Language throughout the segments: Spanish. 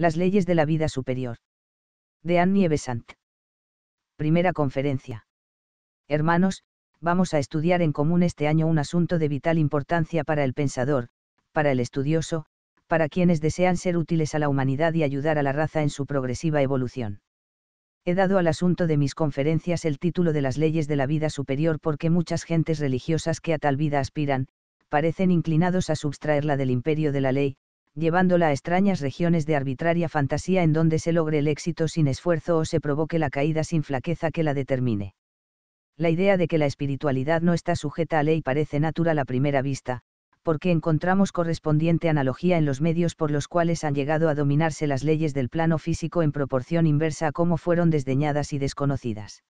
Las leyes de la vida superior. De Annie Besant. Primera conferencia. Hermanos, vamos a estudiar en común este año un asunto de vital importancia para el pensador, para el estudioso, para quienes desean ser útiles a la humanidad y ayudar a la raza en su progresiva evolución. He dado al asunto de mis conferencias el título de las leyes de la vida superior porque muchas gentes religiosas que a tal vida aspiran, parecen inclinados a subtraerla del imperio de la ley, llevándola a extrañas regiones de arbitraria fantasía en donde se logre el éxito sin esfuerzo o se provoque la caída sin flaqueza que la determine. La idea de que la espiritualidad no está sujeta a ley parece natural a primera vista, porque encontramos correspondiente analogía en los medios por los cuales han llegado a dominarse las leyes del plano físico en proporción inversa a cómo fueron desdeñadas y desconocidas.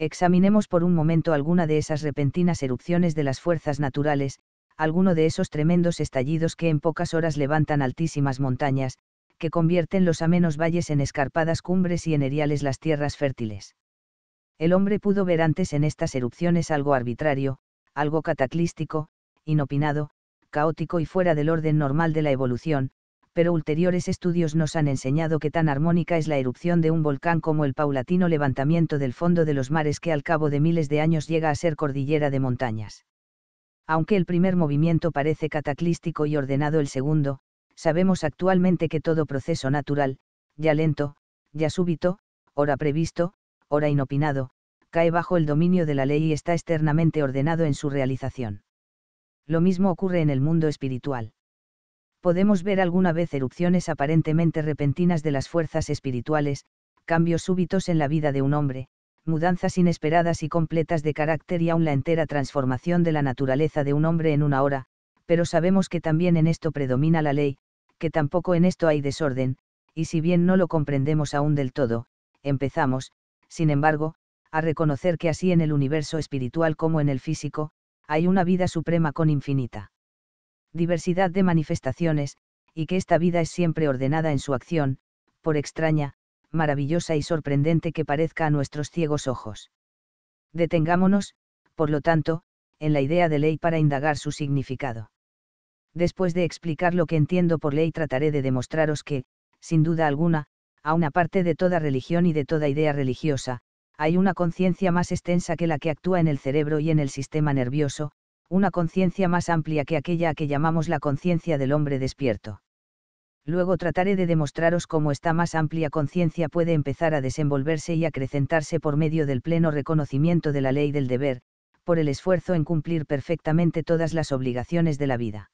Examinemos por un momento alguna de esas repentinas erupciones de las fuerzas naturales, alguno de esos tremendos estallidos que en pocas horas levantan altísimas montañas, que convierten los amenos valles en escarpadas cumbres y en eriales las tierras fértiles. El hombre pudo ver antes en estas erupciones algo arbitrario, algo cataclístico, inopinado, caótico y fuera del orden normal de la evolución, pero ulteriores estudios nos han enseñado que tan armónica es la erupción de un volcán como el paulatino levantamiento del fondo de los mares que al cabo de miles de años llega a ser cordillera de montañas aunque el primer movimiento parece cataclístico y ordenado el segundo, sabemos actualmente que todo proceso natural, ya lento, ya súbito, ora previsto, ora inopinado, cae bajo el dominio de la ley y está externamente ordenado en su realización. Lo mismo ocurre en el mundo espiritual. Podemos ver alguna vez erupciones aparentemente repentinas de las fuerzas espirituales, cambios súbitos en la vida de un hombre, mudanzas inesperadas y completas de carácter y aún la entera transformación de la naturaleza de un hombre en una hora, pero sabemos que también en esto predomina la ley, que tampoco en esto hay desorden, y si bien no lo comprendemos aún del todo, empezamos, sin embargo, a reconocer que así en el universo espiritual como en el físico, hay una vida suprema con infinita diversidad de manifestaciones, y que esta vida es siempre ordenada en su acción, por extraña, maravillosa y sorprendente que parezca a nuestros ciegos ojos. Detengámonos, por lo tanto, en la idea de ley para indagar su significado. Después de explicar lo que entiendo por ley trataré de demostraros que, sin duda alguna, a una parte de toda religión y de toda idea religiosa, hay una conciencia más extensa que la que actúa en el cerebro y en el sistema nervioso, una conciencia más amplia que aquella a que llamamos la conciencia del hombre despierto luego trataré de demostraros cómo esta más amplia conciencia puede empezar a desenvolverse y acrecentarse por medio del pleno reconocimiento de la ley del deber, por el esfuerzo en cumplir perfectamente todas las obligaciones de la vida.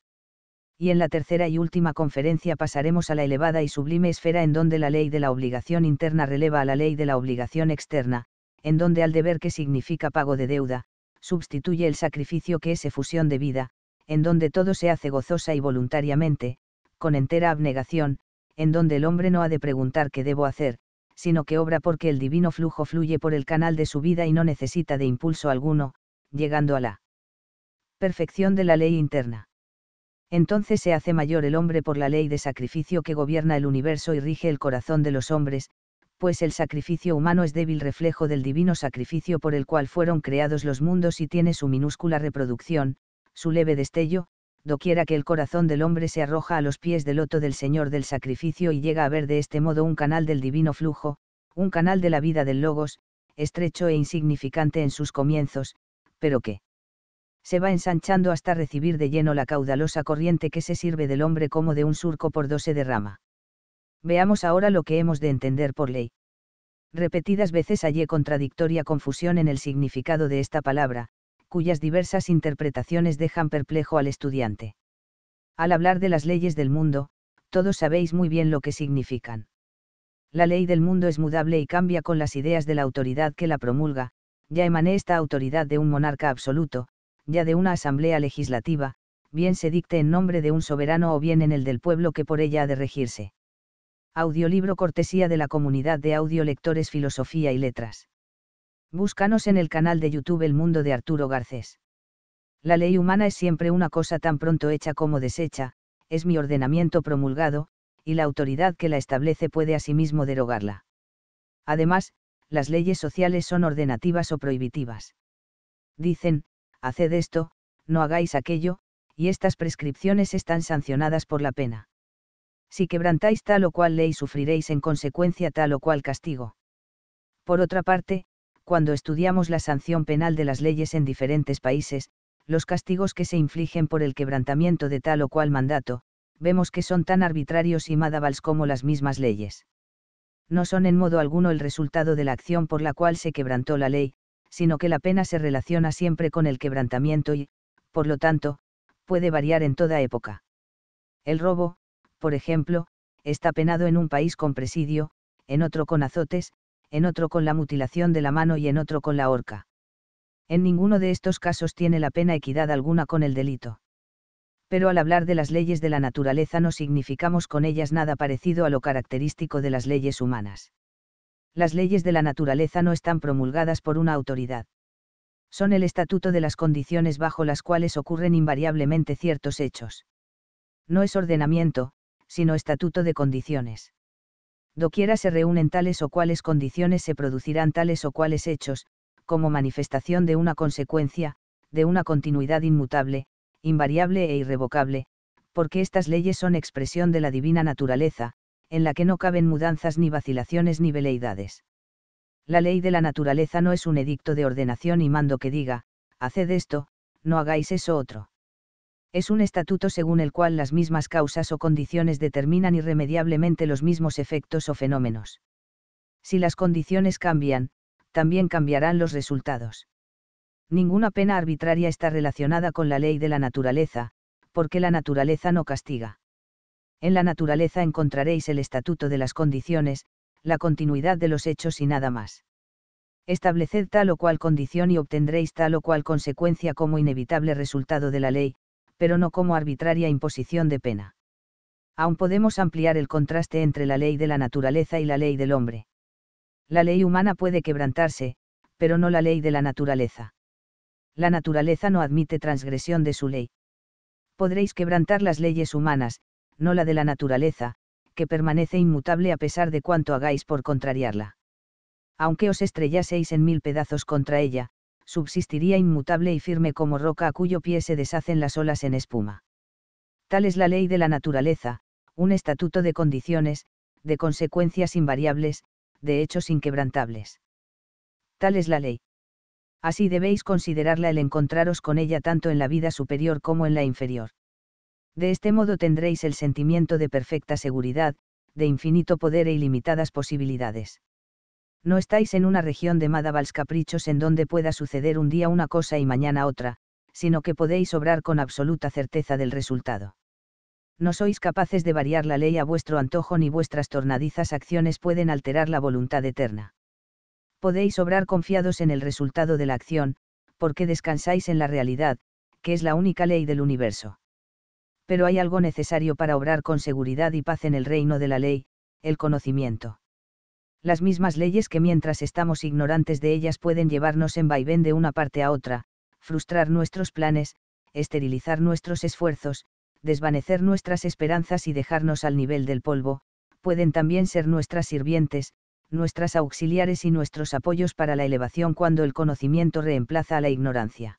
Y en la tercera y última conferencia pasaremos a la elevada y sublime esfera en donde la ley de la obligación interna releva a la ley de la obligación externa, en donde al deber que significa pago de deuda, sustituye el sacrificio que es efusión de vida, en donde todo se hace gozosa y voluntariamente, con entera abnegación, en donde el hombre no ha de preguntar qué debo hacer, sino que obra porque el divino flujo fluye por el canal de su vida y no necesita de impulso alguno, llegando a la perfección de la ley interna. Entonces se hace mayor el hombre por la ley de sacrificio que gobierna el universo y rige el corazón de los hombres, pues el sacrificio humano es débil reflejo del divino sacrificio por el cual fueron creados los mundos y tiene su minúscula reproducción, su leve destello, doquiera que el corazón del hombre se arroja a los pies del loto del Señor del sacrificio y llega a ver de este modo un canal del divino flujo, un canal de la vida del Logos, estrecho e insignificante en sus comienzos, pero que se va ensanchando hasta recibir de lleno la caudalosa corriente que se sirve del hombre como de un surco por doce derrama. Veamos ahora lo que hemos de entender por ley. Repetidas veces hallé contradictoria confusión en el significado de esta palabra, cuyas diversas interpretaciones dejan perplejo al estudiante. Al hablar de las leyes del mundo, todos sabéis muy bien lo que significan. La ley del mundo es mudable y cambia con las ideas de la autoridad que la promulga, ya emane esta autoridad de un monarca absoluto, ya de una asamblea legislativa, bien se dicte en nombre de un soberano o bien en el del pueblo que por ella ha de regirse. Audiolibro cortesía de la comunidad de audiolectores Filosofía y Letras. Búscanos en el canal de YouTube El Mundo de Arturo Garcés. La ley humana es siempre una cosa tan pronto hecha como deshecha, es mi ordenamiento promulgado, y la autoridad que la establece puede asimismo derogarla. Además, las leyes sociales son ordenativas o prohibitivas. Dicen, haced esto, no hagáis aquello, y estas prescripciones están sancionadas por la pena. Si quebrantáis tal o cual ley sufriréis en consecuencia tal o cual castigo. Por otra parte, cuando estudiamos la sanción penal de las leyes en diferentes países, los castigos que se infligen por el quebrantamiento de tal o cual mandato, vemos que son tan arbitrarios y madavals como las mismas leyes. No son en modo alguno el resultado de la acción por la cual se quebrantó la ley, sino que la pena se relaciona siempre con el quebrantamiento y, por lo tanto, puede variar en toda época. El robo, por ejemplo, está penado en un país con presidio, en otro con azotes, en otro con la mutilación de la mano y en otro con la horca. En ninguno de estos casos tiene la pena equidad alguna con el delito. Pero al hablar de las leyes de la naturaleza no significamos con ellas nada parecido a lo característico de las leyes humanas. Las leyes de la naturaleza no están promulgadas por una autoridad. Son el estatuto de las condiciones bajo las cuales ocurren invariablemente ciertos hechos. No es ordenamiento, sino estatuto de condiciones doquiera se reúnen tales o cuales condiciones se producirán tales o cuales hechos, como manifestación de una consecuencia, de una continuidad inmutable, invariable e irrevocable, porque estas leyes son expresión de la divina naturaleza, en la que no caben mudanzas ni vacilaciones ni veleidades. La ley de la naturaleza no es un edicto de ordenación y mando que diga, haced esto, no hagáis eso otro es un estatuto según el cual las mismas causas o condiciones determinan irremediablemente los mismos efectos o fenómenos. Si las condiciones cambian, también cambiarán los resultados. Ninguna pena arbitraria está relacionada con la ley de la naturaleza, porque la naturaleza no castiga. En la naturaleza encontraréis el estatuto de las condiciones, la continuidad de los hechos y nada más. Estableced tal o cual condición y obtendréis tal o cual consecuencia como inevitable resultado de la ley, pero no como arbitraria imposición de pena. Aún podemos ampliar el contraste entre la ley de la naturaleza y la ley del hombre. La ley humana puede quebrantarse, pero no la ley de la naturaleza. La naturaleza no admite transgresión de su ley. Podréis quebrantar las leyes humanas, no la de la naturaleza, que permanece inmutable a pesar de cuanto hagáis por contrariarla. Aunque os estrellaseis en mil pedazos contra ella, subsistiría inmutable y firme como roca a cuyo pie se deshacen las olas en espuma. Tal es la ley de la naturaleza, un estatuto de condiciones, de consecuencias invariables, de hechos inquebrantables. Tal es la ley. Así debéis considerarla el encontraros con ella tanto en la vida superior como en la inferior. De este modo tendréis el sentimiento de perfecta seguridad, de infinito poder e ilimitadas posibilidades no estáis en una región de madavals caprichos en donde pueda suceder un día una cosa y mañana otra, sino que podéis obrar con absoluta certeza del resultado. No sois capaces de variar la ley a vuestro antojo ni vuestras tornadizas acciones pueden alterar la voluntad eterna. Podéis obrar confiados en el resultado de la acción, porque descansáis en la realidad, que es la única ley del universo. Pero hay algo necesario para obrar con seguridad y paz en el reino de la ley, el conocimiento las mismas leyes que mientras estamos ignorantes de ellas pueden llevarnos en vaivén de una parte a otra, frustrar nuestros planes, esterilizar nuestros esfuerzos, desvanecer nuestras esperanzas y dejarnos al nivel del polvo, pueden también ser nuestras sirvientes, nuestras auxiliares y nuestros apoyos para la elevación cuando el conocimiento reemplaza a la ignorancia.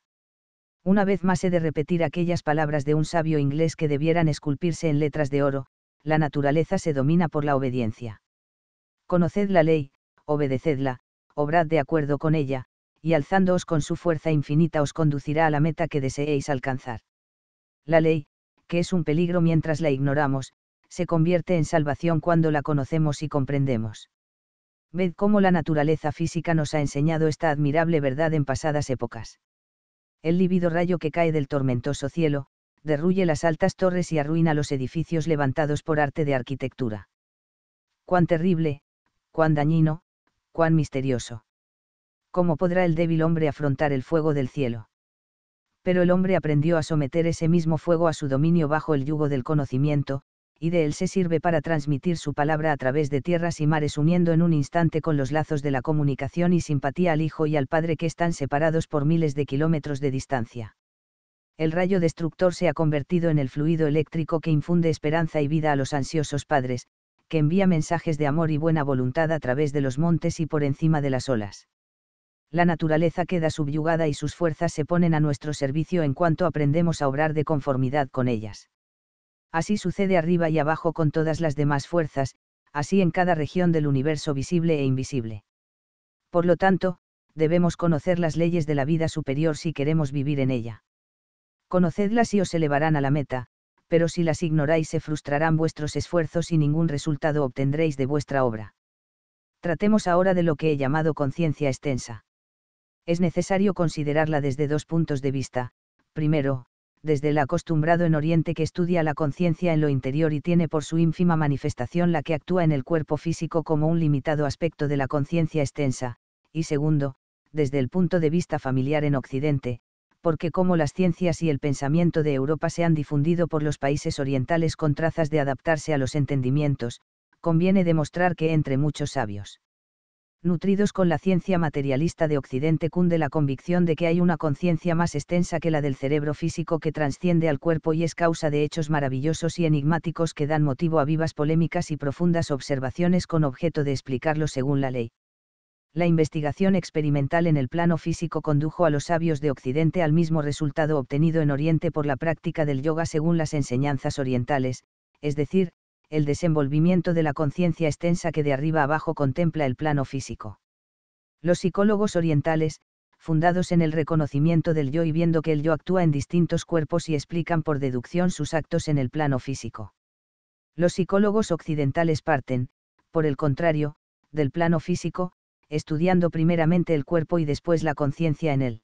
Una vez más he de repetir aquellas palabras de un sabio inglés que debieran esculpirse en letras de oro, la naturaleza se domina por la obediencia. Conoced la ley, obedecedla, obrad de acuerdo con ella, y alzándoos con su fuerza infinita os conducirá a la meta que deseéis alcanzar. La ley, que es un peligro mientras la ignoramos, se convierte en salvación cuando la conocemos y comprendemos. Ved cómo la naturaleza física nos ha enseñado esta admirable verdad en pasadas épocas. El lívido rayo que cae del tormentoso cielo, derruye las altas torres y arruina los edificios levantados por arte de arquitectura. Cuán terrible, cuán dañino, cuán misterioso. ¿Cómo podrá el débil hombre afrontar el fuego del cielo? Pero el hombre aprendió a someter ese mismo fuego a su dominio bajo el yugo del conocimiento, y de él se sirve para transmitir su palabra a través de tierras y mares uniendo en un instante con los lazos de la comunicación y simpatía al hijo y al padre que están separados por miles de kilómetros de distancia. El rayo destructor se ha convertido en el fluido eléctrico que infunde esperanza y vida a los ansiosos padres, que envía mensajes de amor y buena voluntad a través de los montes y por encima de las olas. La naturaleza queda subyugada y sus fuerzas se ponen a nuestro servicio en cuanto aprendemos a obrar de conformidad con ellas. Así sucede arriba y abajo con todas las demás fuerzas, así en cada región del universo visible e invisible. Por lo tanto, debemos conocer las leyes de la vida superior si queremos vivir en ella. Conocedlas y os elevarán a la meta, pero si las ignoráis se frustrarán vuestros esfuerzos y ningún resultado obtendréis de vuestra obra. Tratemos ahora de lo que he llamado conciencia extensa. Es necesario considerarla desde dos puntos de vista, primero, desde el acostumbrado en Oriente que estudia la conciencia en lo interior y tiene por su ínfima manifestación la que actúa en el cuerpo físico como un limitado aspecto de la conciencia extensa, y segundo, desde el punto de vista familiar en Occidente, porque como las ciencias y el pensamiento de Europa se han difundido por los países orientales con trazas de adaptarse a los entendimientos, conviene demostrar que entre muchos sabios nutridos con la ciencia materialista de Occidente cunde la convicción de que hay una conciencia más extensa que la del cerebro físico que trasciende al cuerpo y es causa de hechos maravillosos y enigmáticos que dan motivo a vivas polémicas y profundas observaciones con objeto de explicarlo según la ley la investigación experimental en el plano físico condujo a los sabios de Occidente al mismo resultado obtenido en Oriente por la práctica del yoga según las enseñanzas orientales, es decir, el desenvolvimiento de la conciencia extensa que de arriba abajo contempla el plano físico. Los psicólogos orientales, fundados en el reconocimiento del yo y viendo que el yo actúa en distintos cuerpos y explican por deducción sus actos en el plano físico. Los psicólogos occidentales parten, por el contrario, del plano físico, estudiando primeramente el cuerpo y después la conciencia en él.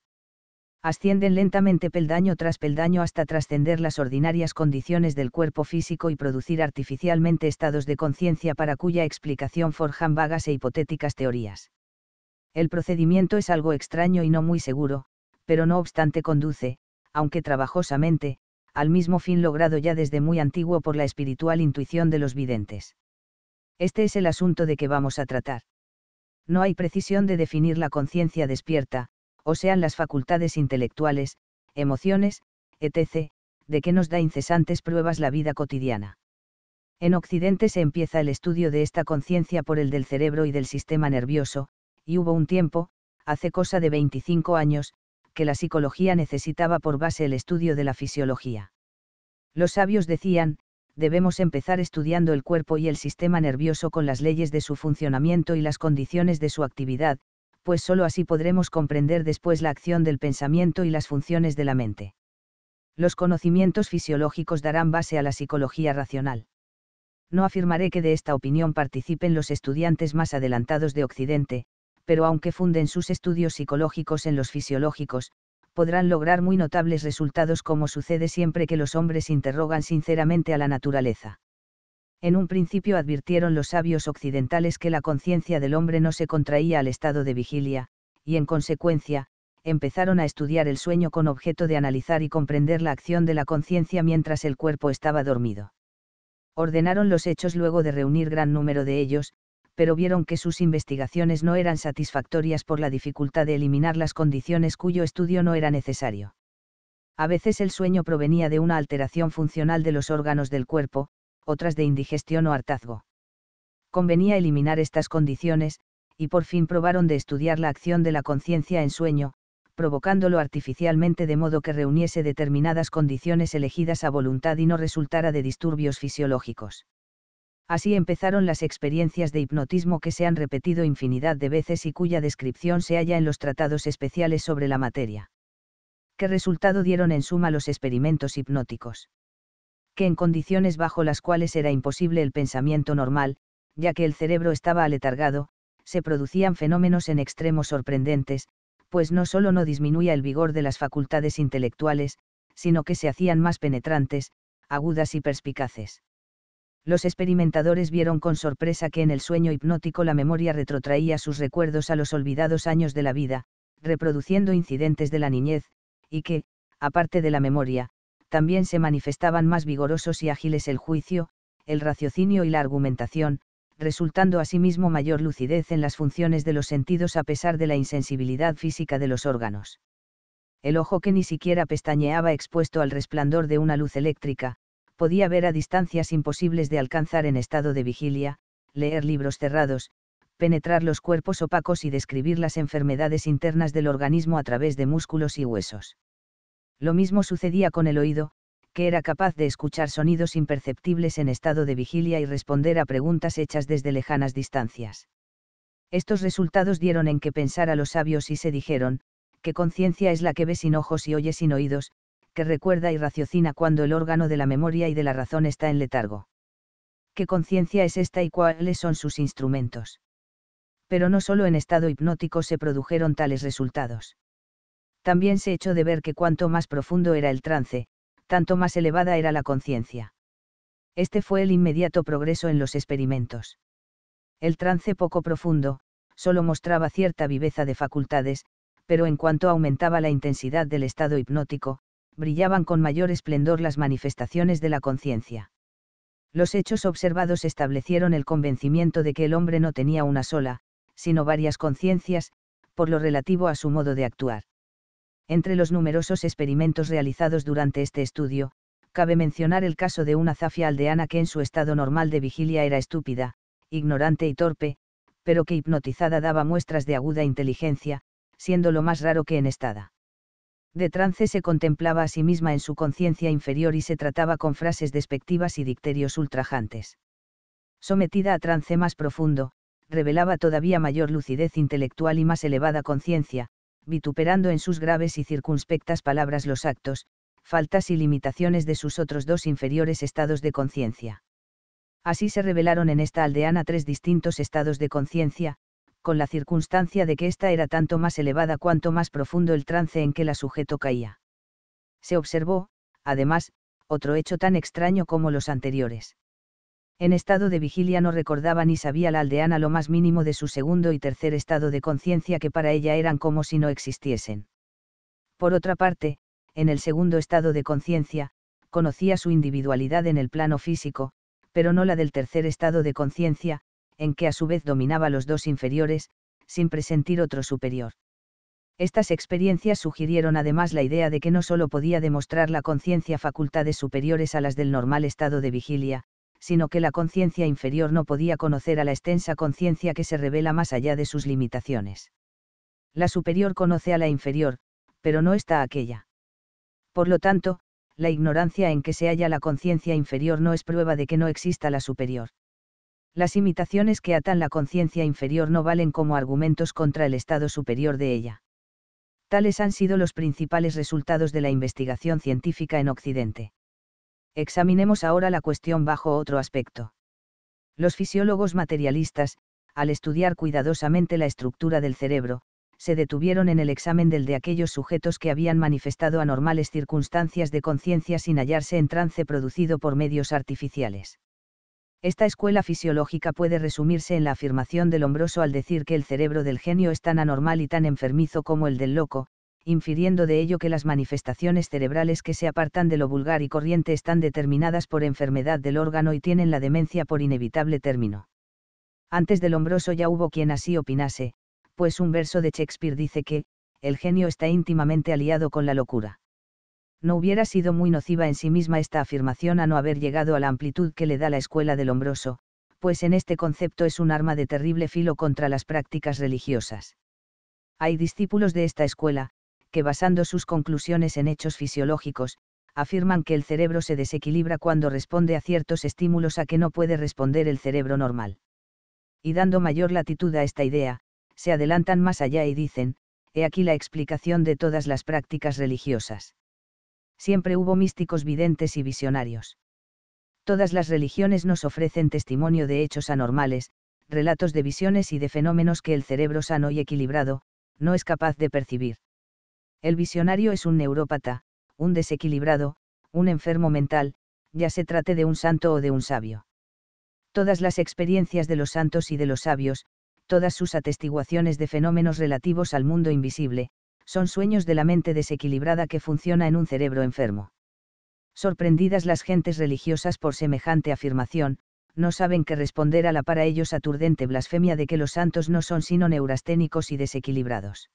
Ascienden lentamente peldaño tras peldaño hasta trascender las ordinarias condiciones del cuerpo físico y producir artificialmente estados de conciencia para cuya explicación forjan vagas e hipotéticas teorías. El procedimiento es algo extraño y no muy seguro, pero no obstante conduce, aunque trabajosamente, al mismo fin logrado ya desde muy antiguo por la espiritual intuición de los videntes. Este es el asunto de que vamos a tratar no hay precisión de definir la conciencia despierta, o sean las facultades intelectuales, emociones, etc., de que nos da incesantes pruebas la vida cotidiana. En Occidente se empieza el estudio de esta conciencia por el del cerebro y del sistema nervioso, y hubo un tiempo, hace cosa de 25 años, que la psicología necesitaba por base el estudio de la fisiología. Los sabios decían, debemos empezar estudiando el cuerpo y el sistema nervioso con las leyes de su funcionamiento y las condiciones de su actividad, pues sólo así podremos comprender después la acción del pensamiento y las funciones de la mente. Los conocimientos fisiológicos darán base a la psicología racional. No afirmaré que de esta opinión participen los estudiantes más adelantados de Occidente, pero aunque funden sus estudios psicológicos en los fisiológicos, podrán lograr muy notables resultados como sucede siempre que los hombres interrogan sinceramente a la naturaleza. En un principio advirtieron los sabios occidentales que la conciencia del hombre no se contraía al estado de vigilia, y en consecuencia, empezaron a estudiar el sueño con objeto de analizar y comprender la acción de la conciencia mientras el cuerpo estaba dormido. Ordenaron los hechos luego de reunir gran número de ellos, pero vieron que sus investigaciones no eran satisfactorias por la dificultad de eliminar las condiciones cuyo estudio no era necesario. A veces el sueño provenía de una alteración funcional de los órganos del cuerpo, otras de indigestión o hartazgo. Convenía eliminar estas condiciones, y por fin probaron de estudiar la acción de la conciencia en sueño, provocándolo artificialmente de modo que reuniese determinadas condiciones elegidas a voluntad y no resultara de disturbios fisiológicos. Así empezaron las experiencias de hipnotismo que se han repetido infinidad de veces y cuya descripción se halla en los tratados especiales sobre la materia. ¿Qué resultado dieron en suma los experimentos hipnóticos? Que en condiciones bajo las cuales era imposible el pensamiento normal, ya que el cerebro estaba aletargado, se producían fenómenos en extremo sorprendentes, pues no solo no disminuía el vigor de las facultades intelectuales, sino que se hacían más penetrantes, agudas y perspicaces los experimentadores vieron con sorpresa que en el sueño hipnótico la memoria retrotraía sus recuerdos a los olvidados años de la vida, reproduciendo incidentes de la niñez, y que, aparte de la memoria, también se manifestaban más vigorosos y ágiles el juicio, el raciocinio y la argumentación, resultando asimismo mayor lucidez en las funciones de los sentidos a pesar de la insensibilidad física de los órganos. El ojo que ni siquiera pestañeaba expuesto al resplandor de una luz eléctrica, podía ver a distancias imposibles de alcanzar en estado de vigilia, leer libros cerrados, penetrar los cuerpos opacos y describir las enfermedades internas del organismo a través de músculos y huesos. Lo mismo sucedía con el oído, que era capaz de escuchar sonidos imperceptibles en estado de vigilia y responder a preguntas hechas desde lejanas distancias. Estos resultados dieron en que pensar a los sabios y se dijeron, que conciencia es la que ve sin ojos y oye sin oídos, que recuerda y raciocina cuando el órgano de la memoria y de la razón está en letargo. ¿Qué conciencia es esta y cuáles son sus instrumentos? Pero no solo en estado hipnótico se produjeron tales resultados. También se echó de ver que cuanto más profundo era el trance, tanto más elevada era la conciencia. Este fue el inmediato progreso en los experimentos. El trance poco profundo, solo mostraba cierta viveza de facultades, pero en cuanto aumentaba la intensidad del estado hipnótico, brillaban con mayor esplendor las manifestaciones de la conciencia. Los hechos observados establecieron el convencimiento de que el hombre no tenía una sola, sino varias conciencias, por lo relativo a su modo de actuar. Entre los numerosos experimentos realizados durante este estudio, cabe mencionar el caso de una zafia aldeana que en su estado normal de vigilia era estúpida, ignorante y torpe, pero que hipnotizada daba muestras de aguda inteligencia, siendo lo más raro que en estada de trance se contemplaba a sí misma en su conciencia inferior y se trataba con frases despectivas y dicterios ultrajantes. Sometida a trance más profundo, revelaba todavía mayor lucidez intelectual y más elevada conciencia, vituperando en sus graves y circunspectas palabras los actos, faltas y limitaciones de sus otros dos inferiores estados de conciencia. Así se revelaron en esta aldeana tres distintos estados de conciencia, con la circunstancia de que ésta era tanto más elevada cuanto más profundo el trance en que la sujeto caía. Se observó, además, otro hecho tan extraño como los anteriores. En estado de vigilia no recordaba ni sabía la aldeana lo más mínimo de su segundo y tercer estado de conciencia que para ella eran como si no existiesen. Por otra parte, en el segundo estado de conciencia, conocía su individualidad en el plano físico, pero no la del tercer estado de conciencia, en que a su vez dominaba los dos inferiores, sin presentir otro superior. Estas experiencias sugirieron además la idea de que no solo podía demostrar la conciencia facultades superiores a las del normal estado de vigilia, sino que la conciencia inferior no podía conocer a la extensa conciencia que se revela más allá de sus limitaciones. La superior conoce a la inferior, pero no está aquella. Por lo tanto, la ignorancia en que se halla la conciencia inferior no es prueba de que no exista la superior las imitaciones que atan la conciencia inferior no valen como argumentos contra el estado superior de ella. Tales han sido los principales resultados de la investigación científica en Occidente. Examinemos ahora la cuestión bajo otro aspecto. Los fisiólogos materialistas, al estudiar cuidadosamente la estructura del cerebro, se detuvieron en el examen del de aquellos sujetos que habían manifestado anormales circunstancias de conciencia sin hallarse en trance producido por medios artificiales. Esta escuela fisiológica puede resumirse en la afirmación del hombroso al decir que el cerebro del genio es tan anormal y tan enfermizo como el del loco, infiriendo de ello que las manifestaciones cerebrales que se apartan de lo vulgar y corriente están determinadas por enfermedad del órgano y tienen la demencia por inevitable término. Antes del hombroso ya hubo quien así opinase, pues un verso de Shakespeare dice que, el genio está íntimamente aliado con la locura no hubiera sido muy nociva en sí misma esta afirmación a no haber llegado a la amplitud que le da la escuela del hombroso, pues en este concepto es un arma de terrible filo contra las prácticas religiosas. Hay discípulos de esta escuela, que basando sus conclusiones en hechos fisiológicos, afirman que el cerebro se desequilibra cuando responde a ciertos estímulos a que no puede responder el cerebro normal. Y dando mayor latitud a esta idea, se adelantan más allá y dicen, he aquí la explicación de todas las prácticas religiosas siempre hubo místicos videntes y visionarios. Todas las religiones nos ofrecen testimonio de hechos anormales, relatos de visiones y de fenómenos que el cerebro sano y equilibrado, no es capaz de percibir. El visionario es un neurópata, un desequilibrado, un enfermo mental, ya se trate de un santo o de un sabio. Todas las experiencias de los santos y de los sabios, todas sus atestiguaciones de fenómenos relativos al mundo invisible, son sueños de la mente desequilibrada que funciona en un cerebro enfermo. Sorprendidas las gentes religiosas por semejante afirmación, no saben qué responder a la para ellos aturdente blasfemia de que los santos no son sino neurasténicos y desequilibrados.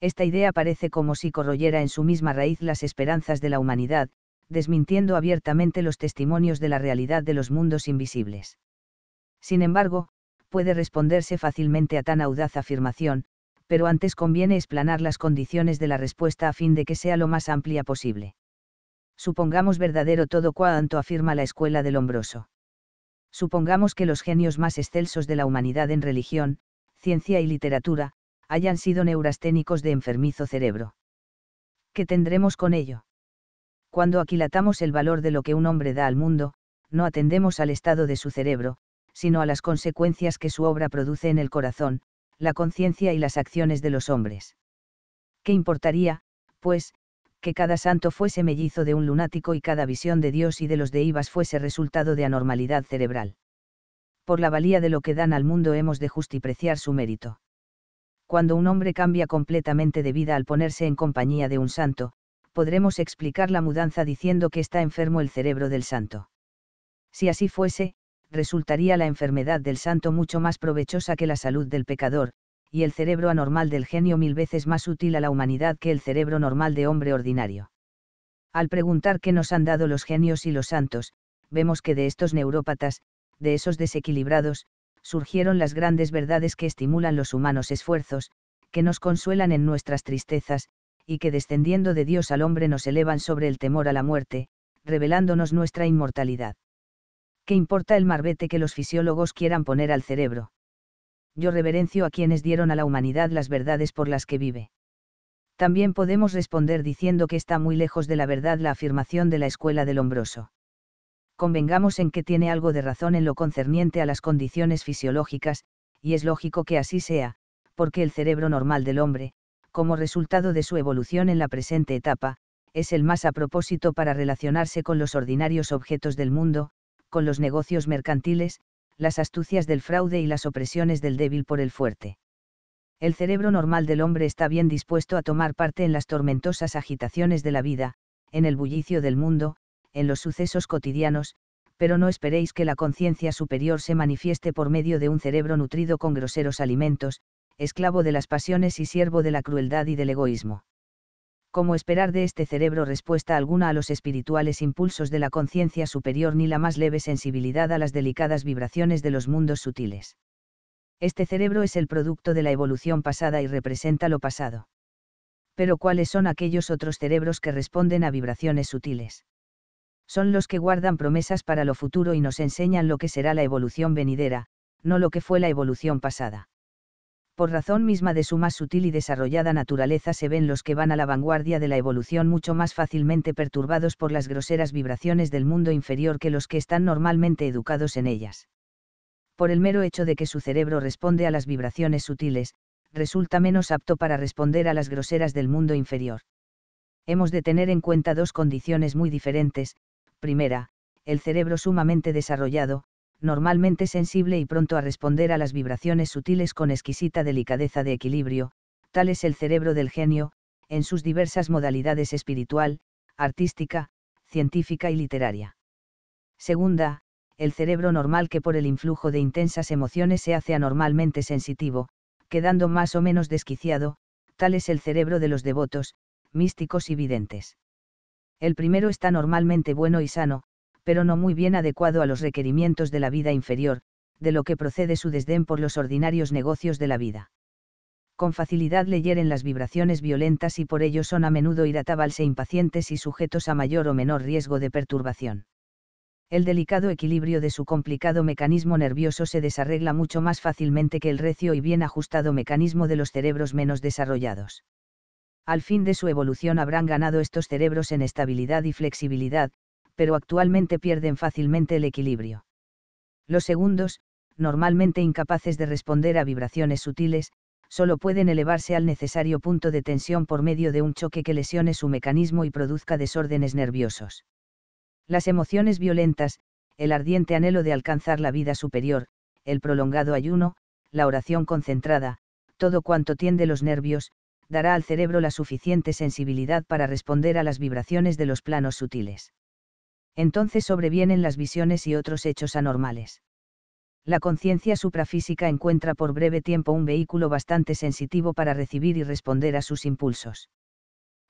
Esta idea parece como si corroyera en su misma raíz las esperanzas de la humanidad, desmintiendo abiertamente los testimonios de la realidad de los mundos invisibles. Sin embargo, puede responderse fácilmente a tan audaz afirmación, pero antes conviene explanar las condiciones de la respuesta a fin de que sea lo más amplia posible. Supongamos verdadero todo cuanto afirma la escuela del hombroso. Supongamos que los genios más excelsos de la humanidad en religión, ciencia y literatura, hayan sido neurasténicos de enfermizo cerebro. ¿Qué tendremos con ello? Cuando aquilatamos el valor de lo que un hombre da al mundo, no atendemos al estado de su cerebro, sino a las consecuencias que su obra produce en el corazón, la conciencia y las acciones de los hombres. ¿Qué importaría, pues, que cada santo fuese mellizo de un lunático y cada visión de Dios y de los de deivas fuese resultado de anormalidad cerebral? Por la valía de lo que dan al mundo hemos de justipreciar su mérito. Cuando un hombre cambia completamente de vida al ponerse en compañía de un santo, podremos explicar la mudanza diciendo que está enfermo el cerebro del santo. Si así fuese, resultaría la enfermedad del santo mucho más provechosa que la salud del pecador, y el cerebro anormal del genio mil veces más útil a la humanidad que el cerebro normal de hombre ordinario. Al preguntar qué nos han dado los genios y los santos, vemos que de estos neurópatas, de esos desequilibrados, surgieron las grandes verdades que estimulan los humanos esfuerzos, que nos consuelan en nuestras tristezas, y que descendiendo de Dios al hombre nos elevan sobre el temor a la muerte, revelándonos nuestra inmortalidad. ¿qué importa el marbete que los fisiólogos quieran poner al cerebro? Yo reverencio a quienes dieron a la humanidad las verdades por las que vive. También podemos responder diciendo que está muy lejos de la verdad la afirmación de la escuela del hombroso. Convengamos en que tiene algo de razón en lo concerniente a las condiciones fisiológicas, y es lógico que así sea, porque el cerebro normal del hombre, como resultado de su evolución en la presente etapa, es el más a propósito para relacionarse con los ordinarios objetos del mundo, con los negocios mercantiles, las astucias del fraude y las opresiones del débil por el fuerte. El cerebro normal del hombre está bien dispuesto a tomar parte en las tormentosas agitaciones de la vida, en el bullicio del mundo, en los sucesos cotidianos, pero no esperéis que la conciencia superior se manifieste por medio de un cerebro nutrido con groseros alimentos, esclavo de las pasiones y siervo de la crueldad y del egoísmo. ¿Cómo esperar de este cerebro respuesta alguna a los espirituales impulsos de la conciencia superior ni la más leve sensibilidad a las delicadas vibraciones de los mundos sutiles. Este cerebro es el producto de la evolución pasada y representa lo pasado. Pero ¿cuáles son aquellos otros cerebros que responden a vibraciones sutiles? Son los que guardan promesas para lo futuro y nos enseñan lo que será la evolución venidera, no lo que fue la evolución pasada por razón misma de su más sutil y desarrollada naturaleza se ven los que van a la vanguardia de la evolución mucho más fácilmente perturbados por las groseras vibraciones del mundo inferior que los que están normalmente educados en ellas. Por el mero hecho de que su cerebro responde a las vibraciones sutiles, resulta menos apto para responder a las groseras del mundo inferior. Hemos de tener en cuenta dos condiciones muy diferentes, primera, el cerebro sumamente desarrollado, normalmente sensible y pronto a responder a las vibraciones sutiles con exquisita delicadeza de equilibrio, tal es el cerebro del genio, en sus diversas modalidades espiritual, artística, científica y literaria. Segunda, el cerebro normal que por el influjo de intensas emociones se hace anormalmente sensitivo, quedando más o menos desquiciado, tal es el cerebro de los devotos, místicos y videntes. El primero está normalmente bueno y sano, pero no muy bien adecuado a los requerimientos de la vida inferior, de lo que procede su desdén por los ordinarios negocios de la vida. Con facilidad le hieren las vibraciones violentas y por ello son a menudo e impacientes y sujetos a mayor o menor riesgo de perturbación. El delicado equilibrio de su complicado mecanismo nervioso se desarregla mucho más fácilmente que el recio y bien ajustado mecanismo de los cerebros menos desarrollados. Al fin de su evolución habrán ganado estos cerebros en estabilidad y flexibilidad, pero actualmente pierden fácilmente el equilibrio. Los segundos, normalmente incapaces de responder a vibraciones sutiles, solo pueden elevarse al necesario punto de tensión por medio de un choque que lesione su mecanismo y produzca desórdenes nerviosos. Las emociones violentas, el ardiente anhelo de alcanzar la vida superior, el prolongado ayuno, la oración concentrada, todo cuanto tiende los nervios, dará al cerebro la suficiente sensibilidad para responder a las vibraciones de los planos sutiles entonces sobrevienen las visiones y otros hechos anormales. La conciencia suprafísica encuentra por breve tiempo un vehículo bastante sensitivo para recibir y responder a sus impulsos.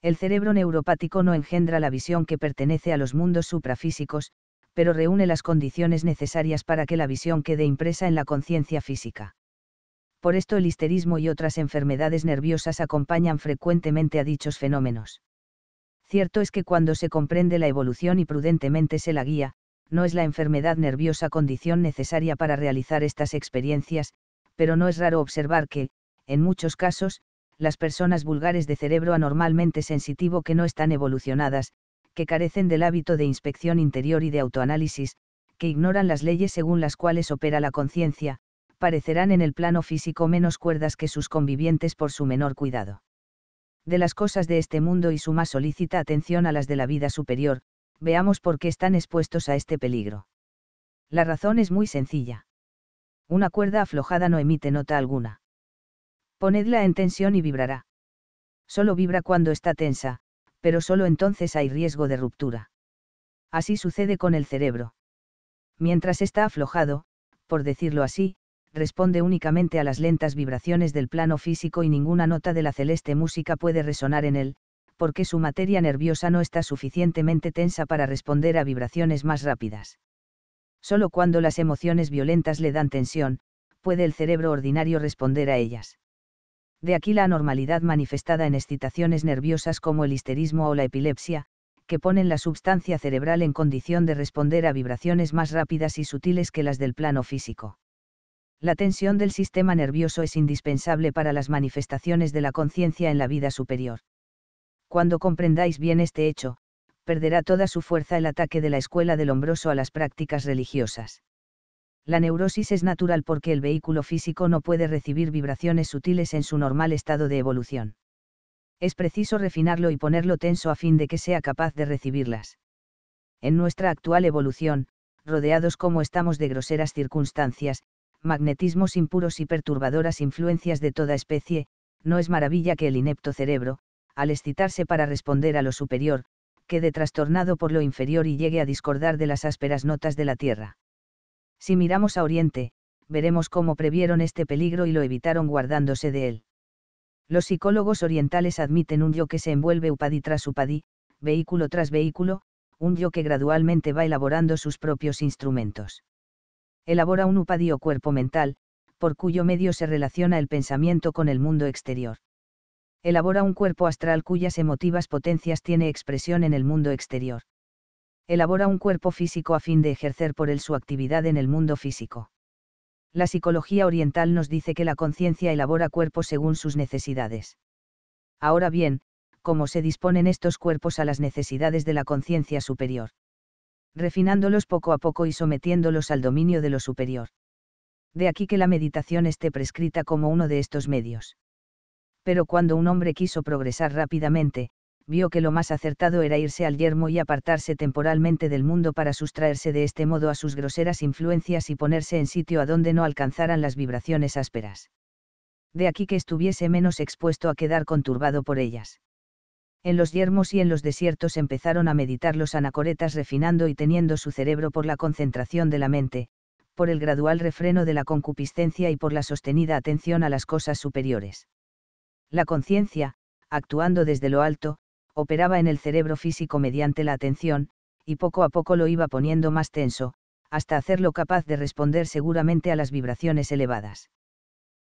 El cerebro neuropático no engendra la visión que pertenece a los mundos suprafísicos, pero reúne las condiciones necesarias para que la visión quede impresa en la conciencia física. Por esto el histerismo y otras enfermedades nerviosas acompañan frecuentemente a dichos fenómenos cierto es que cuando se comprende la evolución y prudentemente se la guía, no es la enfermedad nerviosa condición necesaria para realizar estas experiencias, pero no es raro observar que, en muchos casos, las personas vulgares de cerebro anormalmente sensitivo que no están evolucionadas, que carecen del hábito de inspección interior y de autoanálisis, que ignoran las leyes según las cuales opera la conciencia, parecerán en el plano físico menos cuerdas que sus convivientes por su menor cuidado de las cosas de este mundo y su más solícita atención a las de la vida superior, veamos por qué están expuestos a este peligro. La razón es muy sencilla. Una cuerda aflojada no emite nota alguna. Ponedla en tensión y vibrará. Solo vibra cuando está tensa, pero solo entonces hay riesgo de ruptura. Así sucede con el cerebro. Mientras está aflojado, por decirlo así, responde únicamente a las lentas vibraciones del plano físico y ninguna nota de la celeste música puede resonar en él, porque su materia nerviosa no está suficientemente tensa para responder a vibraciones más rápidas. Solo cuando las emociones violentas le dan tensión, puede el cerebro ordinario responder a ellas. De aquí la anormalidad manifestada en excitaciones nerviosas como el histerismo o la epilepsia, que ponen la substancia cerebral en condición de responder a vibraciones más rápidas y sutiles que las del plano físico la tensión del sistema nervioso es indispensable para las manifestaciones de la conciencia en la vida superior. Cuando comprendáis bien este hecho, perderá toda su fuerza el ataque de la escuela del hombroso a las prácticas religiosas. La neurosis es natural porque el vehículo físico no puede recibir vibraciones sutiles en su normal estado de evolución. Es preciso refinarlo y ponerlo tenso a fin de que sea capaz de recibirlas. En nuestra actual evolución, rodeados como estamos de groseras circunstancias, magnetismos impuros y perturbadoras influencias de toda especie, no es maravilla que el inepto cerebro, al excitarse para responder a lo superior, quede trastornado por lo inferior y llegue a discordar de las ásperas notas de la tierra. Si miramos a Oriente, veremos cómo previeron este peligro y lo evitaron guardándose de él. Los psicólogos orientales admiten un yo que se envuelve upadí tras upadí, vehículo tras vehículo, un yo que gradualmente va elaborando sus propios instrumentos elabora un upadío cuerpo mental, por cuyo medio se relaciona el pensamiento con el mundo exterior. Elabora un cuerpo astral cuyas emotivas potencias tiene expresión en el mundo exterior. Elabora un cuerpo físico a fin de ejercer por él su actividad en el mundo físico. La psicología oriental nos dice que la conciencia elabora cuerpos según sus necesidades. Ahora bien, ¿cómo se disponen estos cuerpos a las necesidades de la conciencia superior? refinándolos poco a poco y sometiéndolos al dominio de lo superior. De aquí que la meditación esté prescrita como uno de estos medios. Pero cuando un hombre quiso progresar rápidamente, vio que lo más acertado era irse al yermo y apartarse temporalmente del mundo para sustraerse de este modo a sus groseras influencias y ponerse en sitio a donde no alcanzaran las vibraciones ásperas. De aquí que estuviese menos expuesto a quedar conturbado por ellas en los yermos y en los desiertos empezaron a meditar los anacoretas refinando y teniendo su cerebro por la concentración de la mente, por el gradual refreno de la concupiscencia y por la sostenida atención a las cosas superiores. La conciencia, actuando desde lo alto, operaba en el cerebro físico mediante la atención, y poco a poco lo iba poniendo más tenso, hasta hacerlo capaz de responder seguramente a las vibraciones elevadas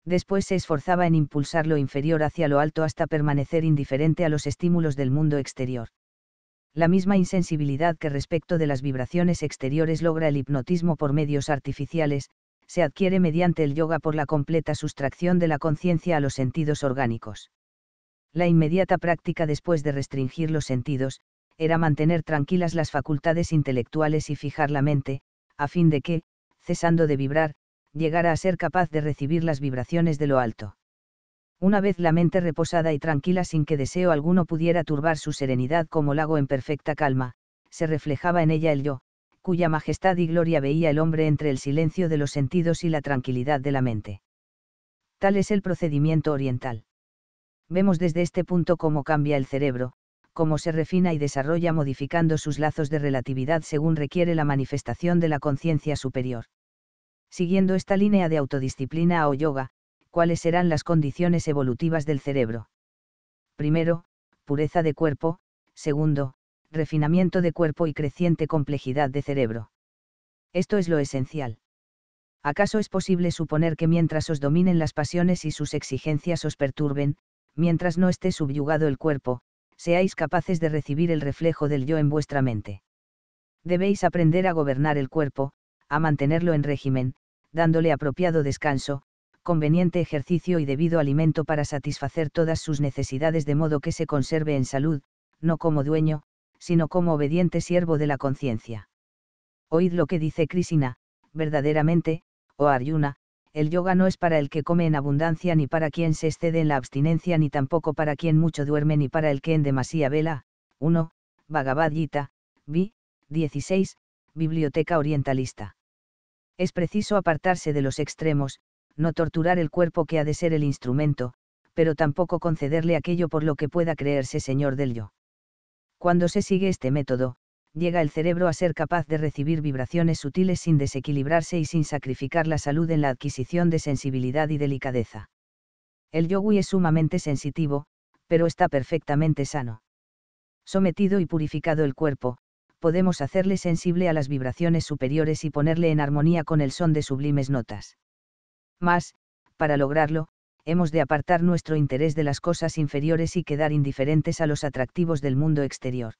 después se esforzaba en impulsar lo inferior hacia lo alto hasta permanecer indiferente a los estímulos del mundo exterior. La misma insensibilidad que respecto de las vibraciones exteriores logra el hipnotismo por medios artificiales, se adquiere mediante el yoga por la completa sustracción de la conciencia a los sentidos orgánicos. La inmediata práctica después de restringir los sentidos, era mantener tranquilas las facultades intelectuales y fijar la mente, a fin de que, cesando de vibrar, Llegará a ser capaz de recibir las vibraciones de lo alto. Una vez la mente reposada y tranquila sin que deseo alguno pudiera turbar su serenidad como lago en perfecta calma, se reflejaba en ella el yo, cuya majestad y gloria veía el hombre entre el silencio de los sentidos y la tranquilidad de la mente. Tal es el procedimiento oriental. Vemos desde este punto cómo cambia el cerebro, cómo se refina y desarrolla modificando sus lazos de relatividad según requiere la manifestación de la conciencia superior siguiendo esta línea de autodisciplina o yoga, cuáles serán las condiciones evolutivas del cerebro. Primero, pureza de cuerpo, segundo, refinamiento de cuerpo y creciente complejidad de cerebro. Esto es lo esencial. ¿Acaso es posible suponer que mientras os dominen las pasiones y sus exigencias os perturben, mientras no esté subyugado el cuerpo, seáis capaces de recibir el reflejo del yo en vuestra mente? Debéis aprender a gobernar el cuerpo, a mantenerlo en régimen, dándole apropiado descanso, conveniente ejercicio y debido alimento para satisfacer todas sus necesidades de modo que se conserve en salud, no como dueño, sino como obediente siervo de la conciencia. Oíd lo que dice Krishna, verdaderamente, o oh Aryuna, el yoga no es para el que come en abundancia ni para quien se excede en la abstinencia ni tampoco para quien mucho duerme ni para el que en demasía vela. 1. Bhagavad Gita, vi, 16, Biblioteca Orientalista. Es preciso apartarse de los extremos, no torturar el cuerpo que ha de ser el instrumento, pero tampoco concederle aquello por lo que pueda creerse señor del yo. Cuando se sigue este método, llega el cerebro a ser capaz de recibir vibraciones sutiles sin desequilibrarse y sin sacrificar la salud en la adquisición de sensibilidad y delicadeza. El yogui es sumamente sensitivo, pero está perfectamente sano. Sometido y purificado el cuerpo, podemos hacerle sensible a las vibraciones superiores y ponerle en armonía con el son de sublimes notas. Mas, para lograrlo, hemos de apartar nuestro interés de las cosas inferiores y quedar indiferentes a los atractivos del mundo exterior.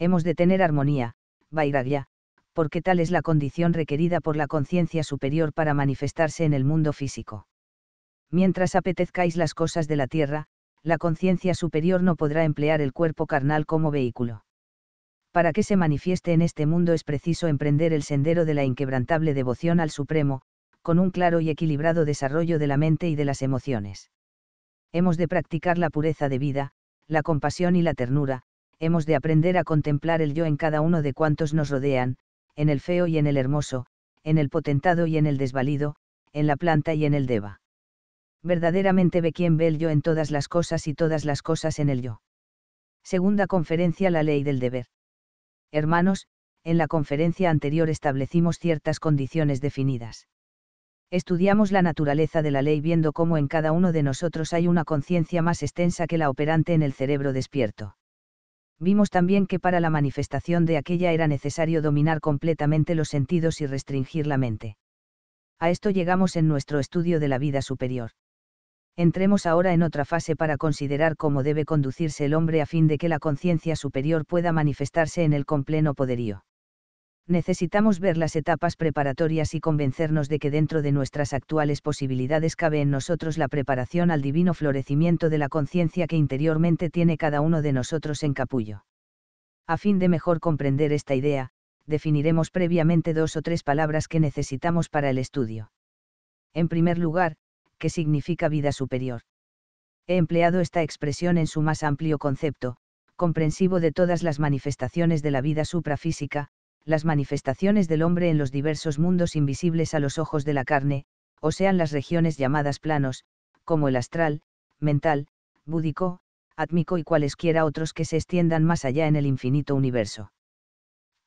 Hemos de tener armonía, vairagya, porque tal es la condición requerida por la conciencia superior para manifestarse en el mundo físico. Mientras apetezcáis las cosas de la tierra, la conciencia superior no podrá emplear el cuerpo carnal como vehículo para que se manifieste en este mundo es preciso emprender el sendero de la inquebrantable devoción al Supremo, con un claro y equilibrado desarrollo de la mente y de las emociones. Hemos de practicar la pureza de vida, la compasión y la ternura, hemos de aprender a contemplar el yo en cada uno de cuantos nos rodean, en el feo y en el hermoso, en el potentado y en el desvalido, en la planta y en el deva. Verdaderamente ve quien ve el yo en todas las cosas y todas las cosas en el yo. Segunda conferencia La ley del deber. Hermanos, en la conferencia anterior establecimos ciertas condiciones definidas. Estudiamos la naturaleza de la ley viendo cómo en cada uno de nosotros hay una conciencia más extensa que la operante en el cerebro despierto. Vimos también que para la manifestación de aquella era necesario dominar completamente los sentidos y restringir la mente. A esto llegamos en nuestro estudio de la vida superior entremos ahora en otra fase para considerar cómo debe conducirse el hombre a fin de que la conciencia superior pueda manifestarse en el con pleno poderío. Necesitamos ver las etapas preparatorias y convencernos de que dentro de nuestras actuales posibilidades cabe en nosotros la preparación al divino florecimiento de la conciencia que interiormente tiene cada uno de nosotros en capullo. A fin de mejor comprender esta idea, definiremos previamente dos o tres palabras que necesitamos para el estudio. En primer lugar, ¿Qué significa vida superior. He empleado esta expresión en su más amplio concepto, comprensivo de todas las manifestaciones de la vida suprafísica, las manifestaciones del hombre en los diversos mundos invisibles a los ojos de la carne, o sean las regiones llamadas planos, como el astral, mental, búdico, átmico y cualesquiera otros que se extiendan más allá en el infinito universo.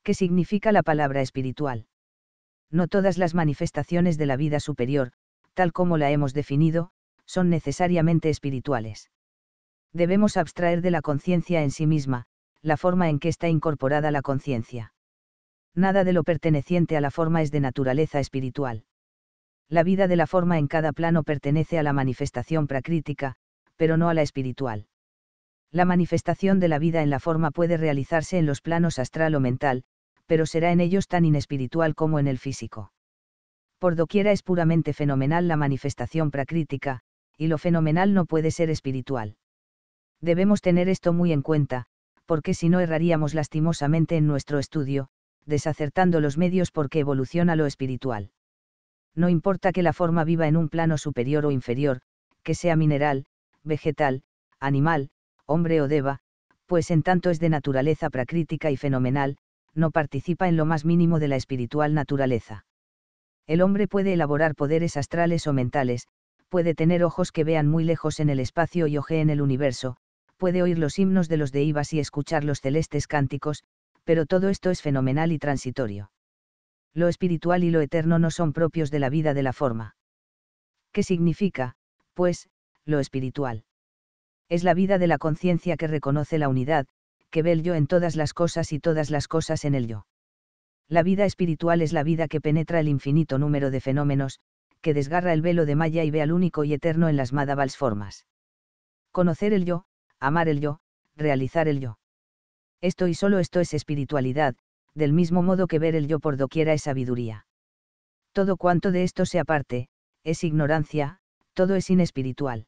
¿Qué significa la palabra espiritual? No todas las manifestaciones de la vida superior, tal como la hemos definido, son necesariamente espirituales. Debemos abstraer de la conciencia en sí misma, la forma en que está incorporada la conciencia. Nada de lo perteneciente a la forma es de naturaleza espiritual. La vida de la forma en cada plano pertenece a la manifestación pracrítica, pero no a la espiritual. La manifestación de la vida en la forma puede realizarse en los planos astral o mental, pero será en ellos tan inespiritual como en el físico por doquiera es puramente fenomenal la manifestación pracrítica, y lo fenomenal no puede ser espiritual. Debemos tener esto muy en cuenta, porque si no erraríamos lastimosamente en nuestro estudio, desacertando los medios porque evoluciona lo espiritual. No importa que la forma viva en un plano superior o inferior, que sea mineral, vegetal, animal, hombre o deva, pues en tanto es de naturaleza pracrítica y fenomenal, no participa en lo más mínimo de la espiritual naturaleza. El hombre puede elaborar poderes astrales o mentales, puede tener ojos que vean muy lejos en el espacio y en el universo, puede oír los himnos de los deivas y escuchar los celestes cánticos, pero todo esto es fenomenal y transitorio. Lo espiritual y lo eterno no son propios de la vida de la forma. ¿Qué significa, pues, lo espiritual? Es la vida de la conciencia que reconoce la unidad, que ve el yo en todas las cosas y todas las cosas en el yo la vida espiritual es la vida que penetra el infinito número de fenómenos, que desgarra el velo de maya y ve al único y eterno en las madhavals formas. Conocer el yo, amar el yo, realizar el yo. Esto y solo esto es espiritualidad, del mismo modo que ver el yo por doquiera es sabiduría. Todo cuanto de esto se aparte, es ignorancia, todo es inespiritual.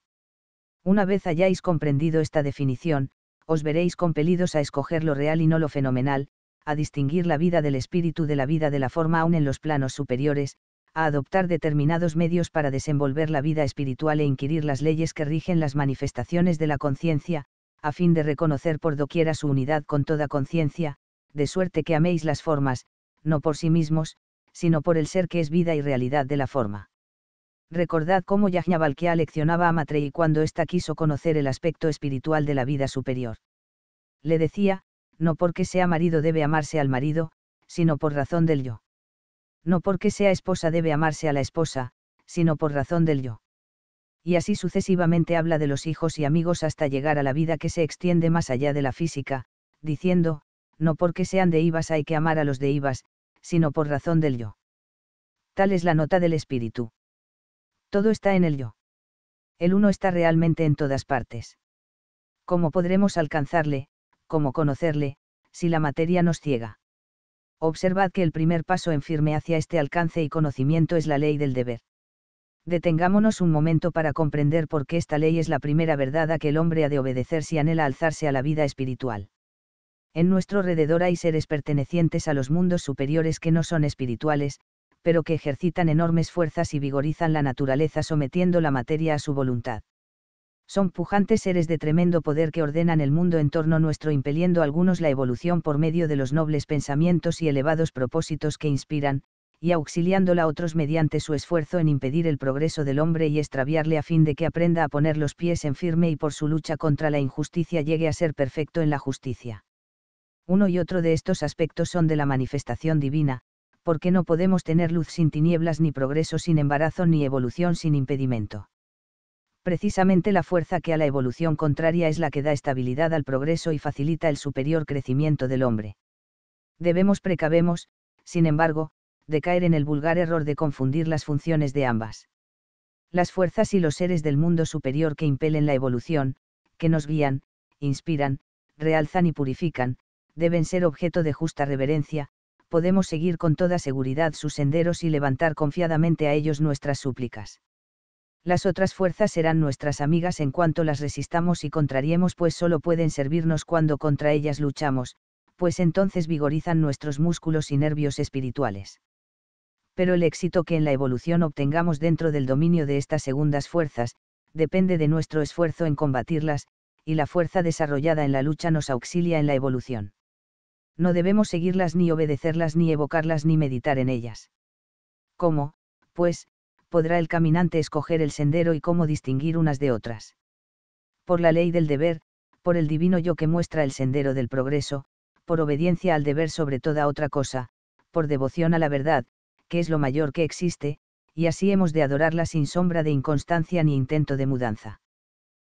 Una vez hayáis comprendido esta definición, os veréis compelidos a escoger lo real y no lo fenomenal, a distinguir la vida del espíritu de la vida de la forma aún en los planos superiores, a adoptar determinados medios para desenvolver la vida espiritual e inquirir las leyes que rigen las manifestaciones de la conciencia, a fin de reconocer por doquiera su unidad con toda conciencia, de suerte que améis las formas, no por sí mismos, sino por el ser que es vida y realidad de la forma. Recordad cómo Yajnavalkya leccionaba a y cuando ésta quiso conocer el aspecto espiritual de la vida superior. Le decía, no porque sea marido debe amarse al marido, sino por razón del yo. No porque sea esposa debe amarse a la esposa, sino por razón del yo. Y así sucesivamente habla de los hijos y amigos hasta llegar a la vida que se extiende más allá de la física, diciendo, no porque sean de Ibas hay que amar a los de Ibas, sino por razón del yo. Tal es la nota del espíritu. Todo está en el yo. El uno está realmente en todas partes. ¿Cómo podremos alcanzarle, cómo conocerle, si la materia nos ciega. Observad que el primer paso en firme hacia este alcance y conocimiento es la ley del deber. Detengámonos un momento para comprender por qué esta ley es la primera verdad a que el hombre ha de obedecer si anhela alzarse a la vida espiritual. En nuestro alrededor hay seres pertenecientes a los mundos superiores que no son espirituales, pero que ejercitan enormes fuerzas y vigorizan la naturaleza sometiendo la materia a su voluntad son pujantes seres de tremendo poder que ordenan el mundo en torno nuestro impeliendo a algunos la evolución por medio de los nobles pensamientos y elevados propósitos que inspiran, y auxiliándola a otros mediante su esfuerzo en impedir el progreso del hombre y extraviarle a fin de que aprenda a poner los pies en firme y por su lucha contra la injusticia llegue a ser perfecto en la justicia. Uno y otro de estos aspectos son de la manifestación divina, porque no podemos tener luz sin tinieblas ni progreso sin embarazo ni evolución sin impedimento precisamente la fuerza que a la evolución contraria es la que da estabilidad al progreso y facilita el superior crecimiento del hombre. Debemos precavemos, sin embargo, de caer en el vulgar error de confundir las funciones de ambas. Las fuerzas y los seres del mundo superior que impelen la evolución, que nos guían, inspiran, realzan y purifican, deben ser objeto de justa reverencia, podemos seguir con toda seguridad sus senderos y levantar confiadamente a ellos nuestras súplicas las otras fuerzas serán nuestras amigas en cuanto las resistamos y contrariemos, pues solo pueden servirnos cuando contra ellas luchamos, pues entonces vigorizan nuestros músculos y nervios espirituales. Pero el éxito que en la evolución obtengamos dentro del dominio de estas segundas fuerzas, depende de nuestro esfuerzo en combatirlas, y la fuerza desarrollada en la lucha nos auxilia en la evolución. No debemos seguirlas ni obedecerlas ni evocarlas ni meditar en ellas. ¿Cómo, pues, podrá el caminante escoger el sendero y cómo distinguir unas de otras. Por la ley del deber, por el divino yo que muestra el sendero del progreso, por obediencia al deber sobre toda otra cosa, por devoción a la verdad, que es lo mayor que existe, y así hemos de adorarla sin sombra de inconstancia ni intento de mudanza.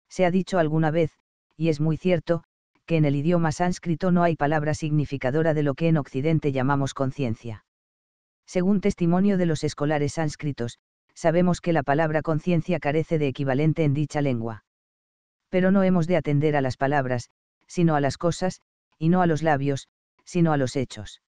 Se ha dicho alguna vez, y es muy cierto, que en el idioma sánscrito no hay palabra significadora de lo que en Occidente llamamos conciencia. Según testimonio de los escolares sánscritos, sabemos que la palabra conciencia carece de equivalente en dicha lengua. Pero no hemos de atender a las palabras, sino a las cosas, y no a los labios, sino a los hechos.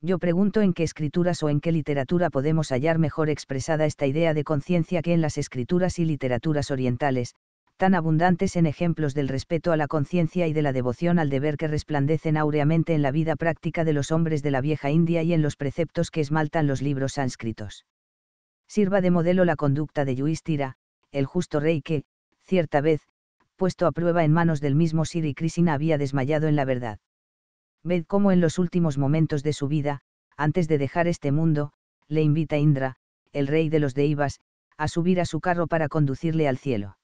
Yo pregunto en qué escrituras o en qué literatura podemos hallar mejor expresada esta idea de conciencia que en las escrituras y literaturas orientales, tan abundantes en ejemplos del respeto a la conciencia y de la devoción al deber que resplandecen áureamente en la vida práctica de los hombres de la vieja India y en los preceptos que esmaltan los libros sánscritos sirva de modelo la conducta de Yuistira, el justo rey que, cierta vez, puesto a prueba en manos del mismo Siri Krishna había desmayado en la verdad. Ved cómo en los últimos momentos de su vida, antes de dejar este mundo, le invita Indra, el rey de los Deivas, a subir a su carro para conducirle al cielo.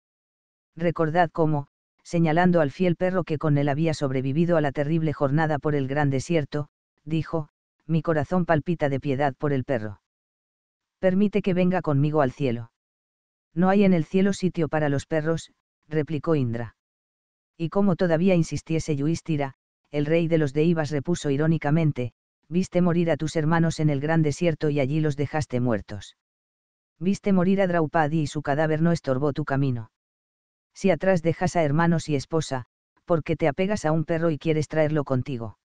Recordad cómo, señalando al fiel perro que con él había sobrevivido a la terrible jornada por el gran desierto, dijo, mi corazón palpita de piedad por el perro permite que venga conmigo al cielo. No hay en el cielo sitio para los perros, replicó Indra. Y como todavía insistiese Yuistira, el rey de los Deivas repuso irónicamente, viste morir a tus hermanos en el gran desierto y allí los dejaste muertos. Viste morir a Draupadi y su cadáver no estorbó tu camino. Si atrás dejas a hermanos y esposa, ¿por qué te apegas a un perro y quieres traerlo contigo?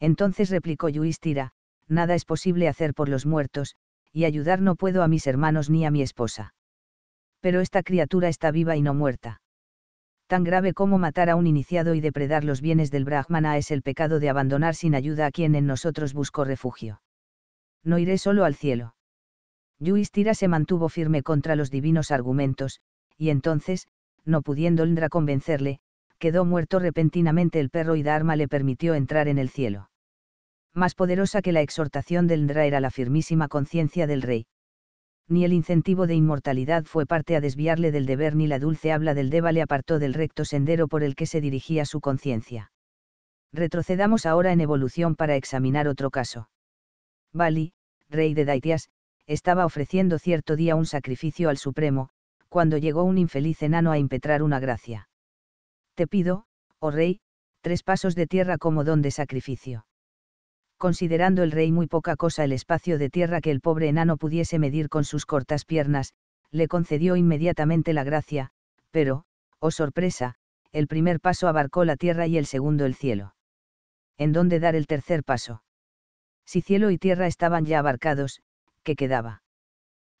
Entonces replicó Yuistira, nada es posible hacer por los muertos, y ayudar no puedo a mis hermanos ni a mi esposa. Pero esta criatura está viva y no muerta. Tan grave como matar a un iniciado y depredar los bienes del Brahmana es el pecado de abandonar sin ayuda a quien en nosotros buscó refugio. No iré solo al cielo. Yuistira se mantuvo firme contra los divinos argumentos, y entonces, no pudiendo Indra convencerle, quedó muerto repentinamente el perro y Dharma le permitió entrar en el cielo más poderosa que la exhortación del Ndra era la firmísima conciencia del rey. Ni el incentivo de inmortalidad fue parte a desviarle del deber ni la dulce habla del Deva le apartó del recto sendero por el que se dirigía su conciencia. Retrocedamos ahora en evolución para examinar otro caso. Bali, rey de Daitias, estaba ofreciendo cierto día un sacrificio al Supremo, cuando llegó un infeliz enano a impetrar una gracia. Te pido, oh rey, tres pasos de tierra como don de sacrificio considerando el rey muy poca cosa el espacio de tierra que el pobre enano pudiese medir con sus cortas piernas, le concedió inmediatamente la gracia, pero, oh sorpresa, el primer paso abarcó la tierra y el segundo el cielo. ¿En dónde dar el tercer paso? Si cielo y tierra estaban ya abarcados, ¿qué quedaba?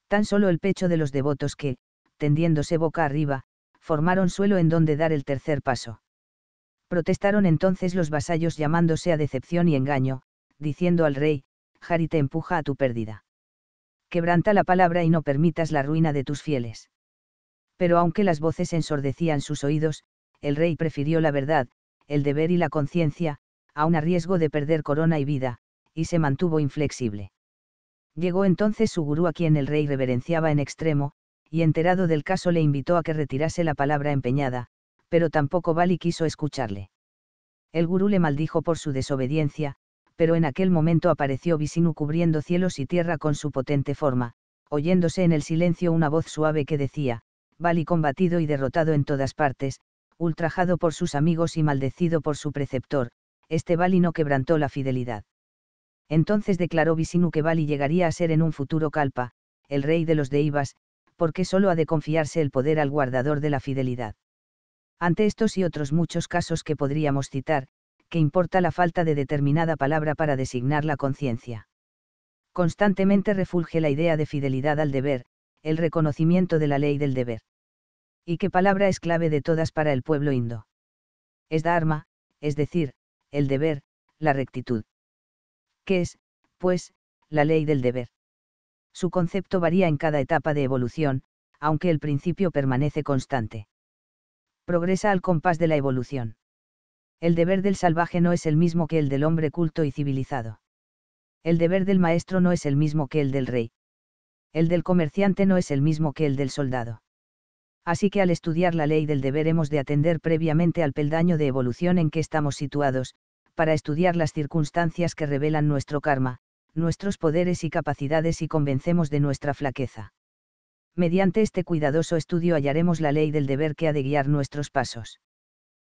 Tan solo el pecho de los devotos que, tendiéndose boca arriba, formaron suelo en donde dar el tercer paso. Protestaron entonces los vasallos llamándose a decepción y engaño, diciendo al rey, Jari te empuja a tu pérdida. Quebranta la palabra y no permitas la ruina de tus fieles. Pero aunque las voces ensordecían sus oídos, el rey prefirió la verdad, el deber y la conciencia, aun a riesgo de perder corona y vida, y se mantuvo inflexible. Llegó entonces su gurú a quien el rey reverenciaba en extremo, y enterado del caso le invitó a que retirase la palabra empeñada, pero tampoco Bali quiso escucharle. El gurú le maldijo por su desobediencia, pero en aquel momento apareció Visinu cubriendo cielos y tierra con su potente forma, oyéndose en el silencio una voz suave que decía, Bali combatido y derrotado en todas partes, ultrajado por sus amigos y maldecido por su preceptor, este Bali no quebrantó la fidelidad. Entonces declaró Visinu que Bali llegaría a ser en un futuro Kalpa, el rey de los Deivas, porque solo ha de confiarse el poder al guardador de la fidelidad. Ante estos y otros muchos casos que podríamos citar, que importa la falta de determinada palabra para designar la conciencia. Constantemente refulge la idea de fidelidad al deber, el reconocimiento de la ley del deber. ¿Y qué palabra es clave de todas para el pueblo indo? Es dharma, es decir, el deber, la rectitud. ¿Qué es, pues, la ley del deber? Su concepto varía en cada etapa de evolución, aunque el principio permanece constante. Progresa al compás de la evolución el deber del salvaje no es el mismo que el del hombre culto y civilizado. El deber del maestro no es el mismo que el del rey. El del comerciante no es el mismo que el del soldado. Así que al estudiar la ley del deber hemos de atender previamente al peldaño de evolución en que estamos situados, para estudiar las circunstancias que revelan nuestro karma, nuestros poderes y capacidades y convencemos de nuestra flaqueza. Mediante este cuidadoso estudio hallaremos la ley del deber que ha de guiar nuestros pasos.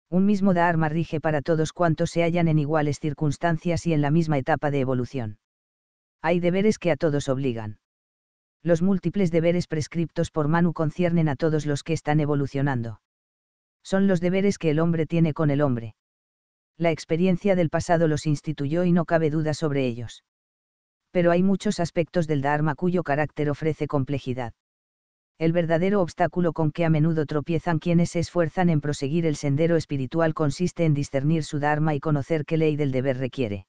Un mismo Dharma rige para todos cuantos se hallan en iguales circunstancias y en la misma etapa de evolución. Hay deberes que a todos obligan. Los múltiples deberes prescriptos por Manu conciernen a todos los que están evolucionando. Son los deberes que el hombre tiene con el hombre. La experiencia del pasado los instituyó y no cabe duda sobre ellos. Pero hay muchos aspectos del Dharma cuyo carácter ofrece complejidad el verdadero obstáculo con que a menudo tropiezan quienes se esfuerzan en proseguir el sendero espiritual consiste en discernir su Dharma y conocer qué ley del deber requiere.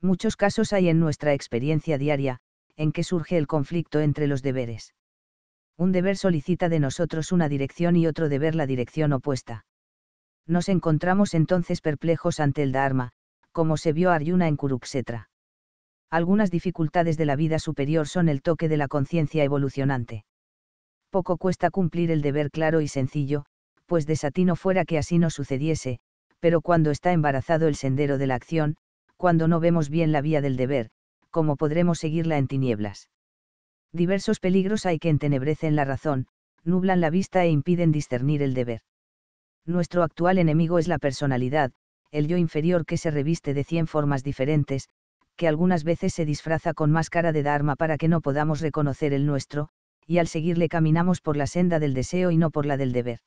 Muchos casos hay en nuestra experiencia diaria, en que surge el conflicto entre los deberes. Un deber solicita de nosotros una dirección y otro deber la dirección opuesta. Nos encontramos entonces perplejos ante el Dharma, como se vio Arjuna en Kuruksetra. Algunas dificultades de la vida superior son el toque de la conciencia evolucionante poco cuesta cumplir el deber claro y sencillo, pues desatino fuera que así no sucediese, pero cuando está embarazado el sendero de la acción, cuando no vemos bien la vía del deber, ¿cómo podremos seguirla en tinieblas? Diversos peligros hay que entenebrecen la razón, nublan la vista e impiden discernir el deber. Nuestro actual enemigo es la personalidad, el yo inferior que se reviste de cien formas diferentes, que algunas veces se disfraza con máscara de Dharma para que no podamos reconocer el nuestro, y al seguirle caminamos por la senda del deseo y no por la del deber.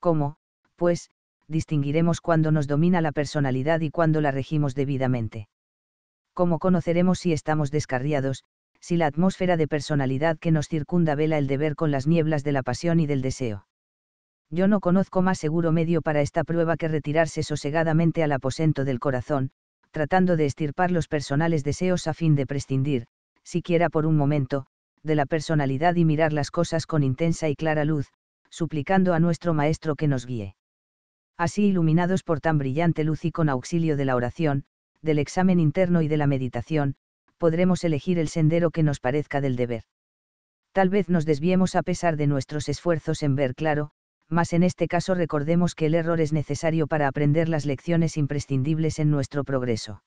¿Cómo, pues, distinguiremos cuando nos domina la personalidad y cuando la regimos debidamente? ¿Cómo conoceremos si estamos descarriados, si la atmósfera de personalidad que nos circunda vela el deber con las nieblas de la pasión y del deseo? Yo no conozco más seguro medio para esta prueba que retirarse sosegadamente al aposento del corazón, tratando de estirpar los personales deseos a fin de prescindir, siquiera por un momento, de la personalidad y mirar las cosas con intensa y clara luz, suplicando a nuestro Maestro que nos guíe. Así iluminados por tan brillante luz y con auxilio de la oración, del examen interno y de la meditación, podremos elegir el sendero que nos parezca del deber. Tal vez nos desviemos a pesar de nuestros esfuerzos en ver claro, mas en este caso recordemos que el error es necesario para aprender las lecciones imprescindibles en nuestro progreso.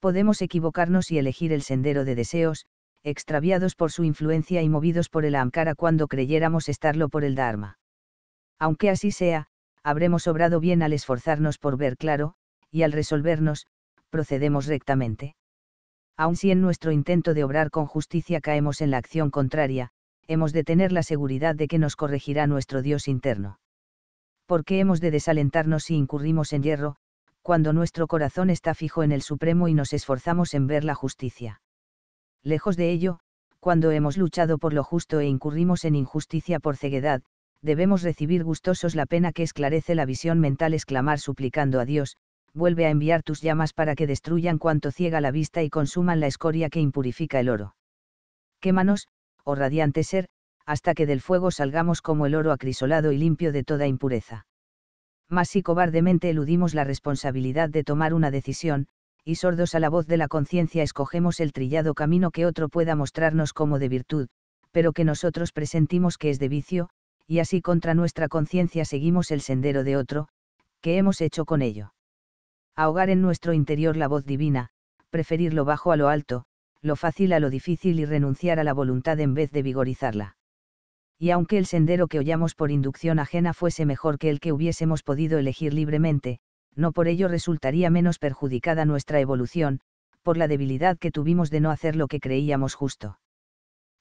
Podemos equivocarnos y elegir el sendero de deseos, extraviados por su influencia y movidos por el Amkara cuando creyéramos estarlo por el Dharma. Aunque así sea, habremos obrado bien al esforzarnos por ver claro, y al resolvernos, procedemos rectamente. Aun si en nuestro intento de obrar con justicia caemos en la acción contraria, hemos de tener la seguridad de que nos corregirá nuestro Dios interno. ¿Por qué hemos de desalentarnos si incurrimos en hierro, cuando nuestro corazón está fijo en el Supremo y nos esforzamos en ver la justicia? Lejos de ello, cuando hemos luchado por lo justo e incurrimos en injusticia por ceguedad, debemos recibir gustosos la pena que esclarece la visión mental, exclamar suplicando a Dios, vuelve a enviar tus llamas para que destruyan cuanto ciega la vista y consuman la escoria que impurifica el oro. Quémanos, oh radiante ser, hasta que del fuego salgamos como el oro acrisolado y limpio de toda impureza. Mas si cobardemente eludimos la responsabilidad de tomar una decisión, y sordos a la voz de la conciencia escogemos el trillado camino que otro pueda mostrarnos como de virtud, pero que nosotros presentimos que es de vicio, y así contra nuestra conciencia seguimos el sendero de otro, que hemos hecho con ello. Ahogar en nuestro interior la voz divina, preferir lo bajo a lo alto, lo fácil a lo difícil y renunciar a la voluntad en vez de vigorizarla. Y aunque el sendero que oyamos por inducción ajena fuese mejor que el que hubiésemos podido elegir libremente, no por ello resultaría menos perjudicada nuestra evolución, por la debilidad que tuvimos de no hacer lo que creíamos justo.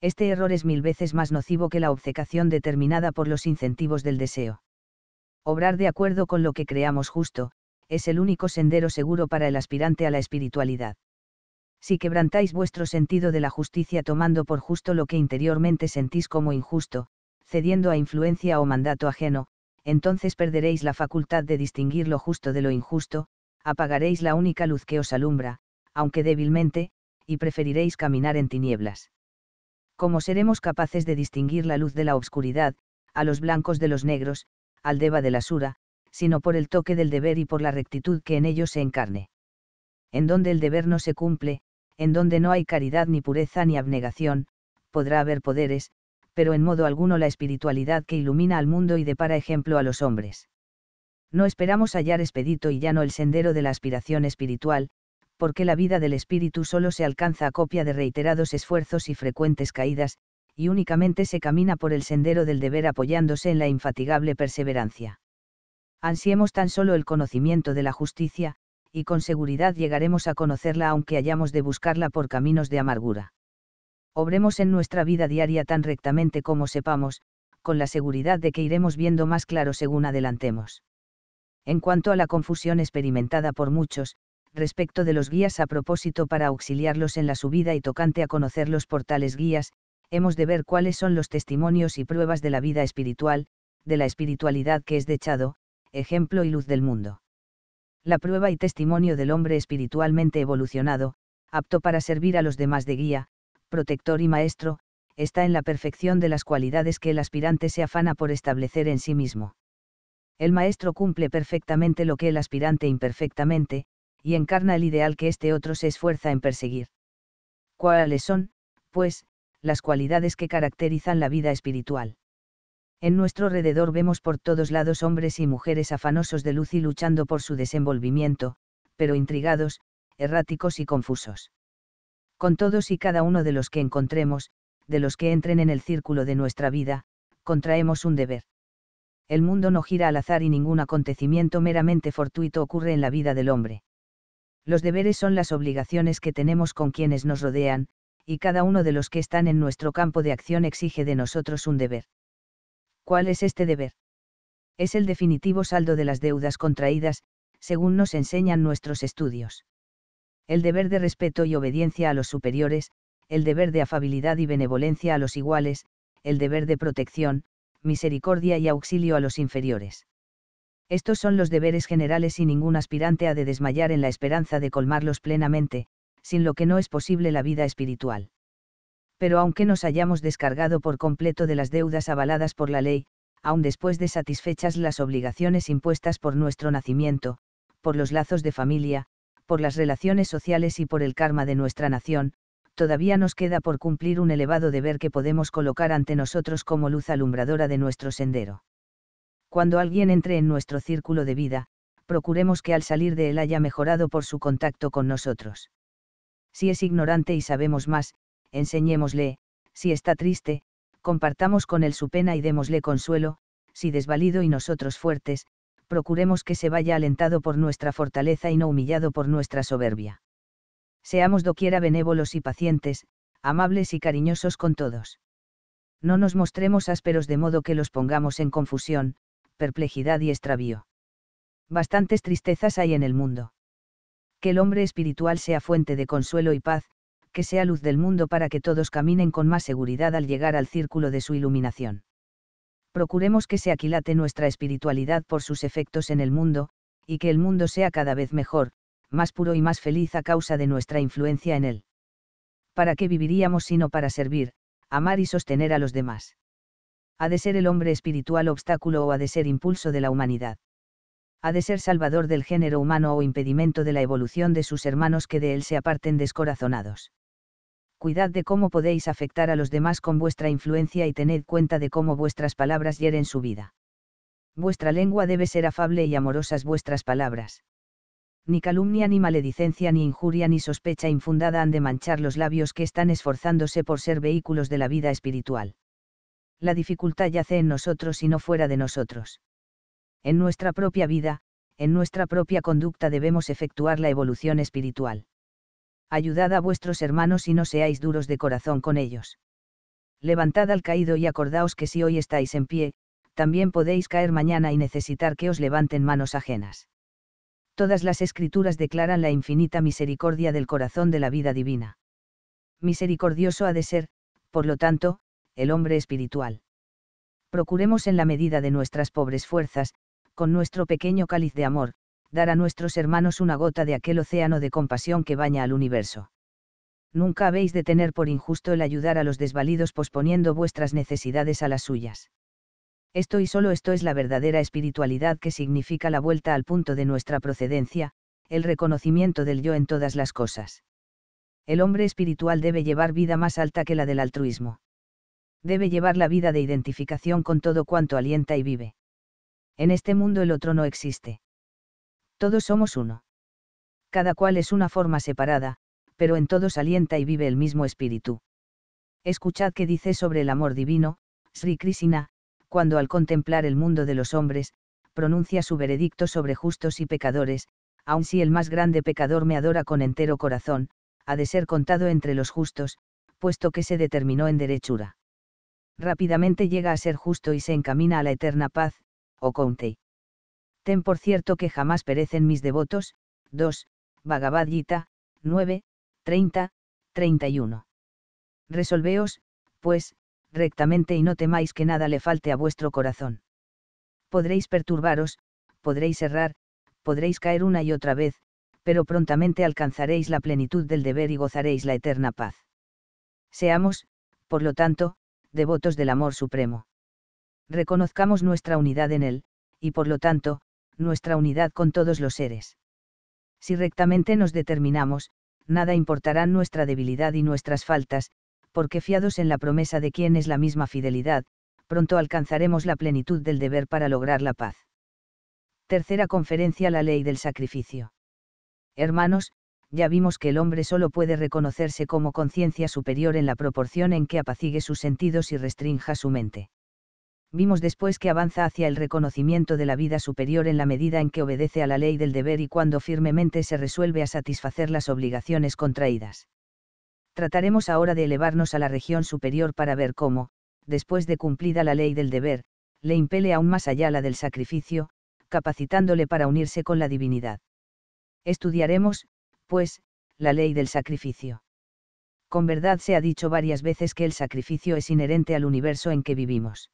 Este error es mil veces más nocivo que la obcecación determinada por los incentivos del deseo. Obrar de acuerdo con lo que creamos justo, es el único sendero seguro para el aspirante a la espiritualidad. Si quebrantáis vuestro sentido de la justicia tomando por justo lo que interiormente sentís como injusto, cediendo a influencia o mandato ajeno, entonces perderéis la facultad de distinguir lo justo de lo injusto, apagaréis la única luz que os alumbra, aunque débilmente, y preferiréis caminar en tinieblas. ¿Cómo seremos capaces de distinguir la luz de la obscuridad, a los blancos de los negros, al deba de la sura, sino por el toque del deber y por la rectitud que en ellos se encarne? En donde el deber no se cumple, en donde no hay caridad ni pureza ni abnegación, podrá haber poderes, pero en modo alguno la espiritualidad que ilumina al mundo y depara ejemplo a los hombres. No esperamos hallar expedito y llano el sendero de la aspiración espiritual, porque la vida del espíritu solo se alcanza a copia de reiterados esfuerzos y frecuentes caídas, y únicamente se camina por el sendero del deber apoyándose en la infatigable perseverancia. Ansiemos tan solo el conocimiento de la justicia, y con seguridad llegaremos a conocerla aunque hayamos de buscarla por caminos de amargura. Obremos en nuestra vida diaria tan rectamente como sepamos, con la seguridad de que iremos viendo más claro según adelantemos. En cuanto a la confusión experimentada por muchos, respecto de los guías a propósito para auxiliarlos en la subida y tocante a conocerlos por tales guías, hemos de ver cuáles son los testimonios y pruebas de la vida espiritual, de la espiritualidad que es dechado, ejemplo y luz del mundo. La prueba y testimonio del hombre espiritualmente evolucionado, apto para servir a los demás de guía, protector y maestro, está en la perfección de las cualidades que el aspirante se afana por establecer en sí mismo. El maestro cumple perfectamente lo que el aspirante imperfectamente, y encarna el ideal que este otro se esfuerza en perseguir. ¿Cuáles son, pues, las cualidades que caracterizan la vida espiritual? En nuestro alrededor vemos por todos lados hombres y mujeres afanosos de luz y luchando por su desenvolvimiento, pero intrigados, erráticos y confusos con todos y cada uno de los que encontremos, de los que entren en el círculo de nuestra vida, contraemos un deber. El mundo no gira al azar y ningún acontecimiento meramente fortuito ocurre en la vida del hombre. Los deberes son las obligaciones que tenemos con quienes nos rodean, y cada uno de los que están en nuestro campo de acción exige de nosotros un deber. ¿Cuál es este deber? Es el definitivo saldo de las deudas contraídas, según nos enseñan nuestros estudios el deber de respeto y obediencia a los superiores, el deber de afabilidad y benevolencia a los iguales, el deber de protección, misericordia y auxilio a los inferiores. Estos son los deberes generales y ningún aspirante ha de desmayar en la esperanza de colmarlos plenamente, sin lo que no es posible la vida espiritual. Pero aunque nos hayamos descargado por completo de las deudas avaladas por la ley, aun después de satisfechas las obligaciones impuestas por nuestro nacimiento, por los lazos de familia, por las relaciones sociales y por el karma de nuestra nación, todavía nos queda por cumplir un elevado deber que podemos colocar ante nosotros como luz alumbradora de nuestro sendero. Cuando alguien entre en nuestro círculo de vida, procuremos que al salir de él haya mejorado por su contacto con nosotros. Si es ignorante y sabemos más, enseñémosle, si está triste, compartamos con él su pena y démosle consuelo, si desvalido y nosotros fuertes, procuremos que se vaya alentado por nuestra fortaleza y no humillado por nuestra soberbia. Seamos doquiera benévolos y pacientes, amables y cariñosos con todos. No nos mostremos ásperos de modo que los pongamos en confusión, perplejidad y extravío. Bastantes tristezas hay en el mundo. Que el hombre espiritual sea fuente de consuelo y paz, que sea luz del mundo para que todos caminen con más seguridad al llegar al círculo de su iluminación procuremos que se aquilate nuestra espiritualidad por sus efectos en el mundo, y que el mundo sea cada vez mejor, más puro y más feliz a causa de nuestra influencia en él. ¿Para qué viviríamos sino para servir, amar y sostener a los demás? Ha de ser el hombre espiritual obstáculo o ha de ser impulso de la humanidad. Ha de ser salvador del género humano o impedimento de la evolución de sus hermanos que de él se aparten descorazonados cuidad de cómo podéis afectar a los demás con vuestra influencia y tened cuenta de cómo vuestras palabras hieren su vida. Vuestra lengua debe ser afable y amorosas vuestras palabras. Ni calumnia, ni maledicencia, ni injuria, ni sospecha infundada han de manchar los labios que están esforzándose por ser vehículos de la vida espiritual. La dificultad yace en nosotros y no fuera de nosotros. En nuestra propia vida, en nuestra propia conducta debemos efectuar la evolución espiritual ayudad a vuestros hermanos y no seáis duros de corazón con ellos. Levantad al caído y acordaos que si hoy estáis en pie, también podéis caer mañana y necesitar que os levanten manos ajenas. Todas las escrituras declaran la infinita misericordia del corazón de la vida divina. Misericordioso ha de ser, por lo tanto, el hombre espiritual. Procuremos en la medida de nuestras pobres fuerzas, con nuestro pequeño cáliz de amor, dar a nuestros hermanos una gota de aquel océano de compasión que baña al universo. Nunca habéis de tener por injusto el ayudar a los desvalidos posponiendo vuestras necesidades a las suyas. Esto y solo esto es la verdadera espiritualidad que significa la vuelta al punto de nuestra procedencia, el reconocimiento del yo en todas las cosas. El hombre espiritual debe llevar vida más alta que la del altruismo. Debe llevar la vida de identificación con todo cuanto alienta y vive. En este mundo el otro no existe. Todos somos uno. Cada cual es una forma separada, pero en todos alienta y vive el mismo espíritu. Escuchad qué dice sobre el amor divino, Sri Krishna, cuando al contemplar el mundo de los hombres, pronuncia su veredicto sobre justos y pecadores, aun si el más grande pecador me adora con entero corazón, ha de ser contado entre los justos, puesto que se determinó en derechura. Rápidamente llega a ser justo y se encamina a la eterna paz, o conte Ten por cierto que jamás perecen mis devotos. 2. Bhagavad Gita, 9, 30, 31. Resolveos, pues, rectamente y no temáis que nada le falte a vuestro corazón. Podréis perturbaros, podréis errar, podréis caer una y otra vez, pero prontamente alcanzaréis la plenitud del deber y gozaréis la eterna paz. Seamos, por lo tanto, devotos del amor supremo. Reconozcamos nuestra unidad en él, y por lo tanto, nuestra unidad con todos los seres. Si rectamente nos determinamos, nada importarán nuestra debilidad y nuestras faltas, porque fiados en la promesa de quien es la misma fidelidad, pronto alcanzaremos la plenitud del deber para lograr la paz. Tercera conferencia La ley del sacrificio. Hermanos, ya vimos que el hombre solo puede reconocerse como conciencia superior en la proporción en que apacigue sus sentidos y restrinja su mente vimos después que avanza hacia el reconocimiento de la vida superior en la medida en que obedece a la ley del deber y cuando firmemente se resuelve a satisfacer las obligaciones contraídas. Trataremos ahora de elevarnos a la región superior para ver cómo, después de cumplida la ley del deber, le impele aún más allá la del sacrificio, capacitándole para unirse con la divinidad. Estudiaremos, pues, la ley del sacrificio. Con verdad se ha dicho varias veces que el sacrificio es inherente al universo en que vivimos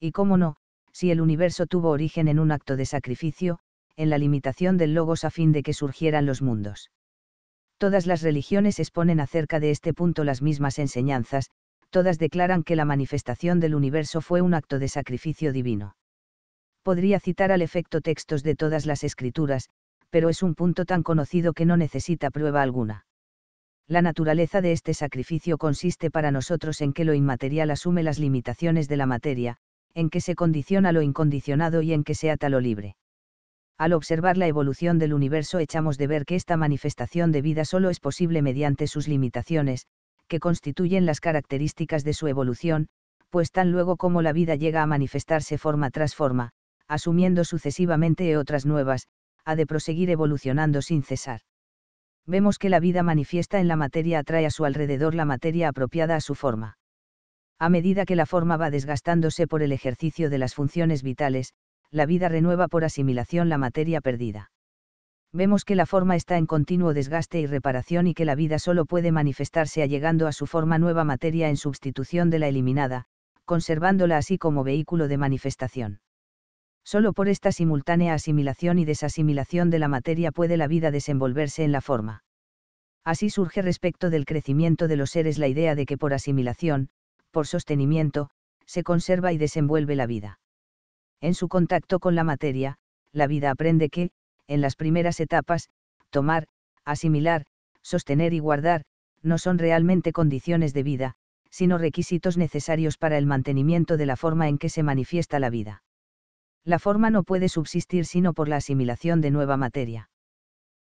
y cómo no, si el universo tuvo origen en un acto de sacrificio, en la limitación del logos a fin de que surgieran los mundos. Todas las religiones exponen acerca de este punto las mismas enseñanzas, todas declaran que la manifestación del universo fue un acto de sacrificio divino. Podría citar al efecto textos de todas las escrituras, pero es un punto tan conocido que no necesita prueba alguna. La naturaleza de este sacrificio consiste para nosotros en que lo inmaterial asume las limitaciones de la materia, en que se condiciona lo incondicionado y en que se ata lo libre. Al observar la evolución del universo echamos de ver que esta manifestación de vida solo es posible mediante sus limitaciones, que constituyen las características de su evolución, pues tan luego como la vida llega a manifestarse forma tras forma, asumiendo sucesivamente otras nuevas, ha de proseguir evolucionando sin cesar. Vemos que la vida manifiesta en la materia atrae a su alrededor la materia apropiada a su forma. A medida que la forma va desgastándose por el ejercicio de las funciones vitales, la vida renueva por asimilación la materia perdida. Vemos que la forma está en continuo desgaste y reparación y que la vida solo puede manifestarse allegando a su forma nueva materia en sustitución de la eliminada, conservándola así como vehículo de manifestación. Solo por esta simultánea asimilación y desasimilación de la materia puede la vida desenvolverse en la forma. Así surge respecto del crecimiento de los seres la idea de que por asimilación, por sostenimiento, se conserva y desenvuelve la vida. En su contacto con la materia, la vida aprende que, en las primeras etapas, tomar, asimilar, sostener y guardar, no son realmente condiciones de vida, sino requisitos necesarios para el mantenimiento de la forma en que se manifiesta la vida. La forma no puede subsistir sino por la asimilación de nueva materia.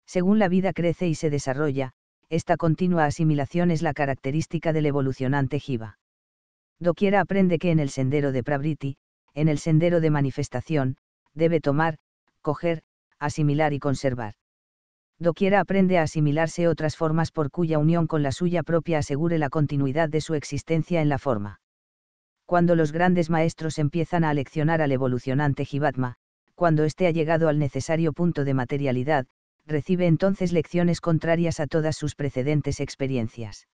Según la vida crece y se desarrolla, esta continua asimilación es la característica del evolucionante jiva doquiera aprende que en el sendero de Prabriti, en el sendero de manifestación, debe tomar, coger, asimilar y conservar. Doquiera aprende a asimilarse otras formas por cuya unión con la suya propia asegure la continuidad de su existencia en la forma. Cuando los grandes maestros empiezan a leccionar al evolucionante Jivatma, cuando éste ha llegado al necesario punto de materialidad, recibe entonces lecciones contrarias a todas sus precedentes experiencias.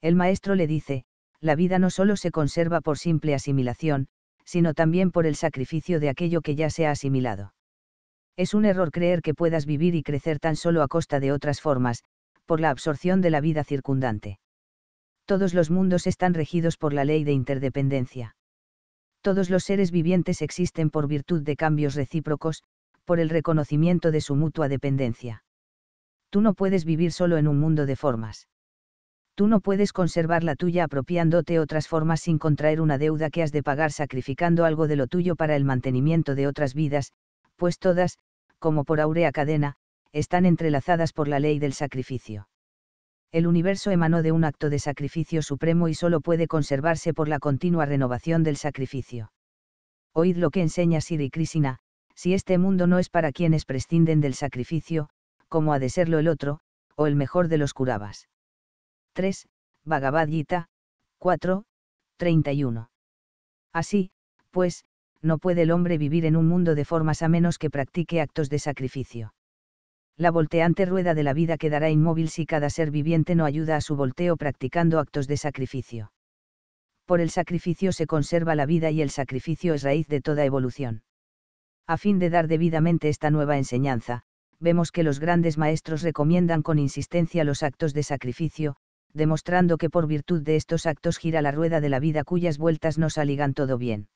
El maestro le dice, la vida no solo se conserva por simple asimilación, sino también por el sacrificio de aquello que ya se ha asimilado. Es un error creer que puedas vivir y crecer tan solo a costa de otras formas, por la absorción de la vida circundante. Todos los mundos están regidos por la ley de interdependencia. Todos los seres vivientes existen por virtud de cambios recíprocos, por el reconocimiento de su mutua dependencia. Tú no puedes vivir solo en un mundo de formas tú no puedes conservar la tuya apropiándote otras formas sin contraer una deuda que has de pagar sacrificando algo de lo tuyo para el mantenimiento de otras vidas, pues todas, como por aurea cadena, están entrelazadas por la ley del sacrificio. El universo emanó de un acto de sacrificio supremo y solo puede conservarse por la continua renovación del sacrificio. Oíd lo que enseña Siri Krishna, si este mundo no es para quienes prescinden del sacrificio, como ha de serlo el otro, o el mejor de los curabas. 3, Bhagavad Gita, 4, 31. Así, pues, no puede el hombre vivir en un mundo de formas a menos que practique actos de sacrificio. La volteante rueda de la vida quedará inmóvil si cada ser viviente no ayuda a su volteo practicando actos de sacrificio. Por el sacrificio se conserva la vida y el sacrificio es raíz de toda evolución. A fin de dar debidamente esta nueva enseñanza, vemos que los grandes maestros recomiendan con insistencia los actos de sacrificio, demostrando que por virtud de estos actos gira la rueda de la vida cuyas vueltas nos saligan todo bien.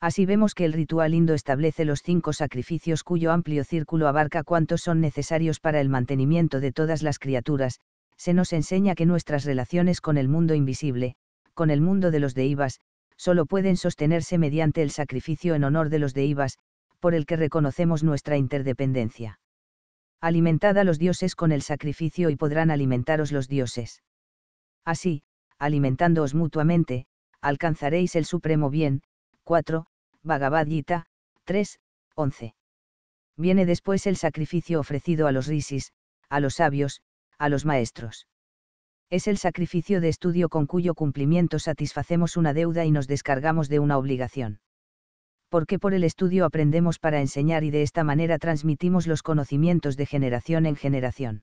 Así vemos que el ritual indo establece los cinco sacrificios cuyo amplio círculo abarca cuántos son necesarios para el mantenimiento de todas las criaturas, se nos enseña que nuestras relaciones con el mundo invisible, con el mundo de los deivas, solo pueden sostenerse mediante el sacrificio en honor de los deivas, por el que reconocemos nuestra interdependencia. Alimentad a los dioses con el sacrificio y podrán alimentaros los dioses. Así, alimentándoos mutuamente, alcanzaréis el supremo bien. 4. Bhagavad Gita, 3, 11. Viene después el sacrificio ofrecido a los risis, a los sabios, a los maestros. Es el sacrificio de estudio con cuyo cumplimiento satisfacemos una deuda y nos descargamos de una obligación. Porque por el estudio aprendemos para enseñar y de esta manera transmitimos los conocimientos de generación en generación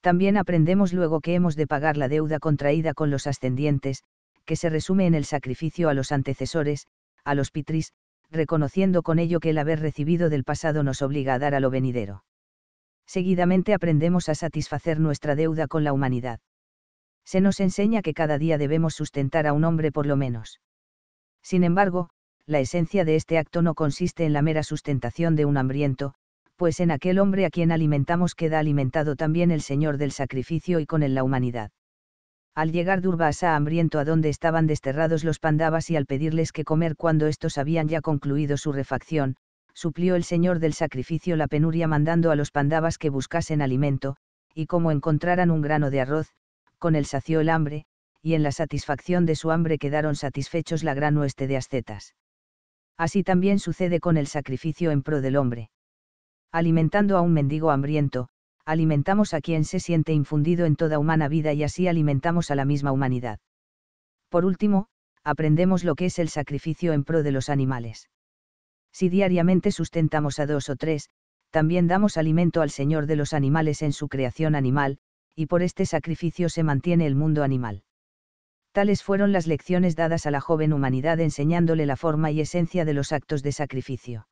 también aprendemos luego que hemos de pagar la deuda contraída con los ascendientes, que se resume en el sacrificio a los antecesores, a los pitris, reconociendo con ello que el haber recibido del pasado nos obliga a dar a lo venidero. Seguidamente aprendemos a satisfacer nuestra deuda con la humanidad. Se nos enseña que cada día debemos sustentar a un hombre por lo menos. Sin embargo, la esencia de este acto no consiste en la mera sustentación de un hambriento, pues en aquel hombre a quien alimentamos queda alimentado también el Señor del sacrificio y con él la humanidad. Al llegar Durvasa hambriento a donde estaban desterrados los pandavas y al pedirles que comer cuando estos habían ya concluido su refacción, suplió el Señor del sacrificio la penuria mandando a los pandavas que buscasen alimento, y como encontraran un grano de arroz, con él sació el hambre, y en la satisfacción de su hambre quedaron satisfechos la gran hueste de ascetas. Así también sucede con el sacrificio en pro del hombre alimentando a un mendigo hambriento, alimentamos a quien se siente infundido en toda humana vida y así alimentamos a la misma humanidad. Por último, aprendemos lo que es el sacrificio en pro de los animales. Si diariamente sustentamos a dos o tres, también damos alimento al Señor de los animales en su creación animal, y por este sacrificio se mantiene el mundo animal. Tales fueron las lecciones dadas a la joven humanidad enseñándole la forma y esencia de los actos de sacrificio.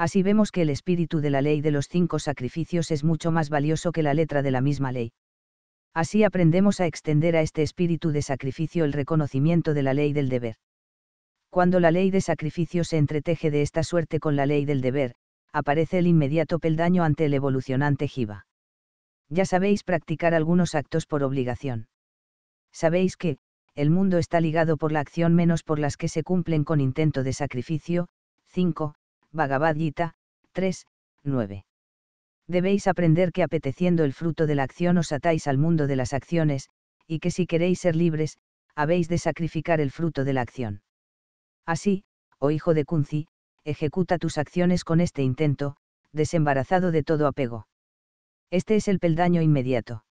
Así vemos que el espíritu de la ley de los cinco sacrificios es mucho más valioso que la letra de la misma ley. Así aprendemos a extender a este espíritu de sacrificio el reconocimiento de la ley del deber. Cuando la ley de sacrificio se entreteje de esta suerte con la ley del deber, aparece el inmediato peldaño ante el evolucionante jiva. Ya sabéis practicar algunos actos por obligación. Sabéis que, el mundo está ligado por la acción menos por las que se cumplen con intento de sacrificio, 5, Bhagavad Gita, 3, 9. Debéis aprender que apeteciendo el fruto de la acción os atáis al mundo de las acciones, y que si queréis ser libres, habéis de sacrificar el fruto de la acción. Así, oh hijo de Kunzi, ejecuta tus acciones con este intento, desembarazado de todo apego. Este es el peldaño inmediato.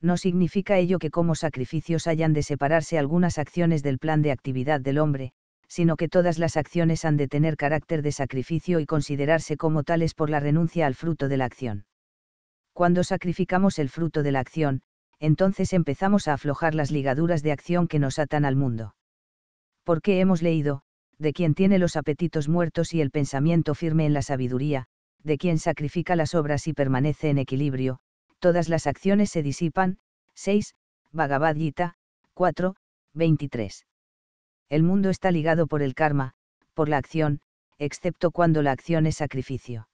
No significa ello que como sacrificios hayan de separarse algunas acciones del plan de actividad del hombre, sino que todas las acciones han de tener carácter de sacrificio y considerarse como tales por la renuncia al fruto de la acción. Cuando sacrificamos el fruto de la acción, entonces empezamos a aflojar las ligaduras de acción que nos atan al mundo. Porque hemos leído, de quien tiene los apetitos muertos y el pensamiento firme en la sabiduría, de quien sacrifica las obras y permanece en equilibrio, todas las acciones se disipan, 6, Bhagavad Gita, 4, 23. El mundo está ligado por el karma, por la acción, excepto cuando la acción es sacrificio.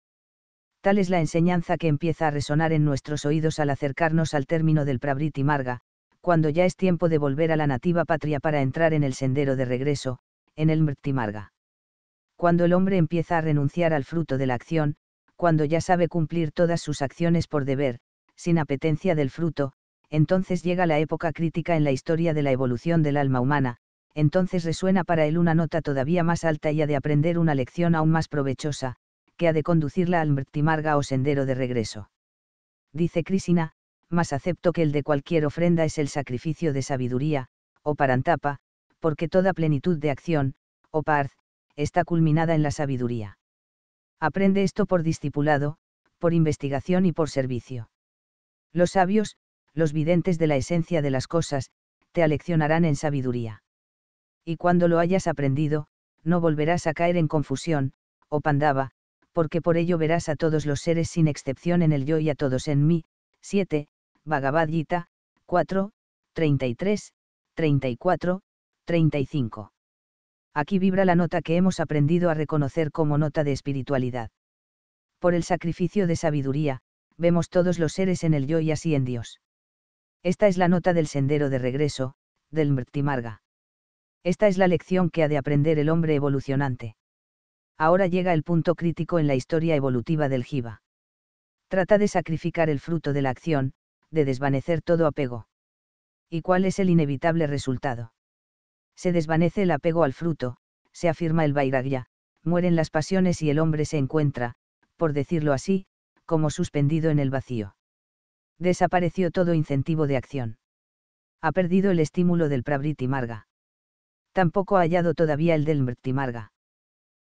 Tal es la enseñanza que empieza a resonar en nuestros oídos al acercarnos al término del Prabriti Marga, cuando ya es tiempo de volver a la nativa patria para entrar en el sendero de regreso, en el Mrti Marga. Cuando el hombre empieza a renunciar al fruto de la acción, cuando ya sabe cumplir todas sus acciones por deber, sin apetencia del fruto, entonces llega la época crítica en la historia de la evolución del alma humana, entonces resuena para él una nota todavía más alta y ha de aprender una lección aún más provechosa, que ha de conducirla al Mrtimarga o sendero de regreso. Dice Krishna, más acepto que el de cualquier ofrenda es el sacrificio de sabiduría, o parantapa, porque toda plenitud de acción, o parth, está culminada en la sabiduría. Aprende esto por discipulado, por investigación y por servicio. Los sabios, los videntes de la esencia de las cosas, te aleccionarán en sabiduría y cuando lo hayas aprendido, no volverás a caer en confusión, o oh Pandava, porque por ello verás a todos los seres sin excepción en el yo y a todos en mí. 7. Bhagavad Gita, 4, 33, 34, 35. Aquí vibra la nota que hemos aprendido a reconocer como nota de espiritualidad. Por el sacrificio de sabiduría, vemos todos los seres en el yo y así en Dios. Esta es la nota del sendero de regreso, del Mrtimarga. Esta es la lección que ha de aprender el hombre evolucionante. Ahora llega el punto crítico en la historia evolutiva del jiva. Trata de sacrificar el fruto de la acción, de desvanecer todo apego. ¿Y cuál es el inevitable resultado? Se desvanece el apego al fruto, se afirma el vairagya, mueren las pasiones y el hombre se encuentra, por decirlo así, como suspendido en el vacío. Desapareció todo incentivo de acción. Ha perdido el estímulo del prabriti marga tampoco ha hallado todavía el del Mrtimarga.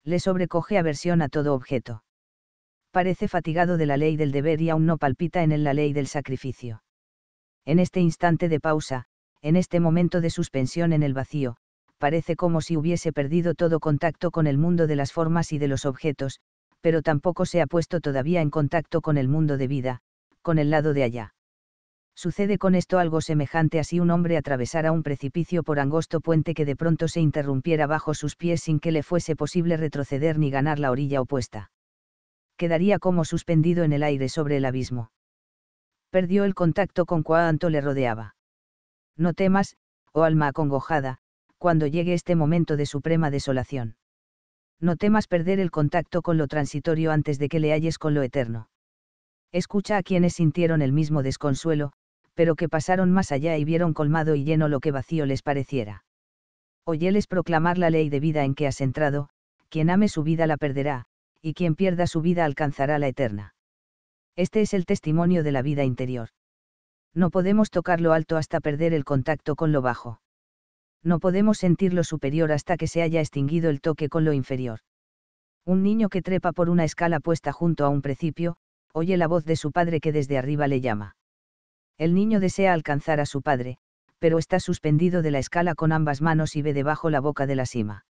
Le sobrecoge aversión a todo objeto. Parece fatigado de la ley del deber y aún no palpita en él la ley del sacrificio. En este instante de pausa, en este momento de suspensión en el vacío, parece como si hubiese perdido todo contacto con el mundo de las formas y de los objetos, pero tampoco se ha puesto todavía en contacto con el mundo de vida, con el lado de allá. Sucede con esto algo semejante a si un hombre atravesara un precipicio por angosto puente que de pronto se interrumpiera bajo sus pies sin que le fuese posible retroceder ni ganar la orilla opuesta. Quedaría como suspendido en el aire sobre el abismo. Perdió el contacto con cuanto le rodeaba. No temas, oh alma acongojada, cuando llegue este momento de suprema desolación. No temas perder el contacto con lo transitorio antes de que le halles con lo eterno. Escucha a quienes sintieron el mismo desconsuelo, pero que pasaron más allá y vieron colmado y lleno lo que vacío les pareciera. Oyeles proclamar la ley de vida en que has entrado, quien ame su vida la perderá, y quien pierda su vida alcanzará la eterna. Este es el testimonio de la vida interior. No podemos tocar lo alto hasta perder el contacto con lo bajo. No podemos sentir lo superior hasta que se haya extinguido el toque con lo inferior. Un niño que trepa por una escala puesta junto a un precipicio, oye la voz de su padre que desde arriba le llama. El niño desea alcanzar a su padre, pero está suspendido de la escala con ambas manos y ve debajo la boca de la cima.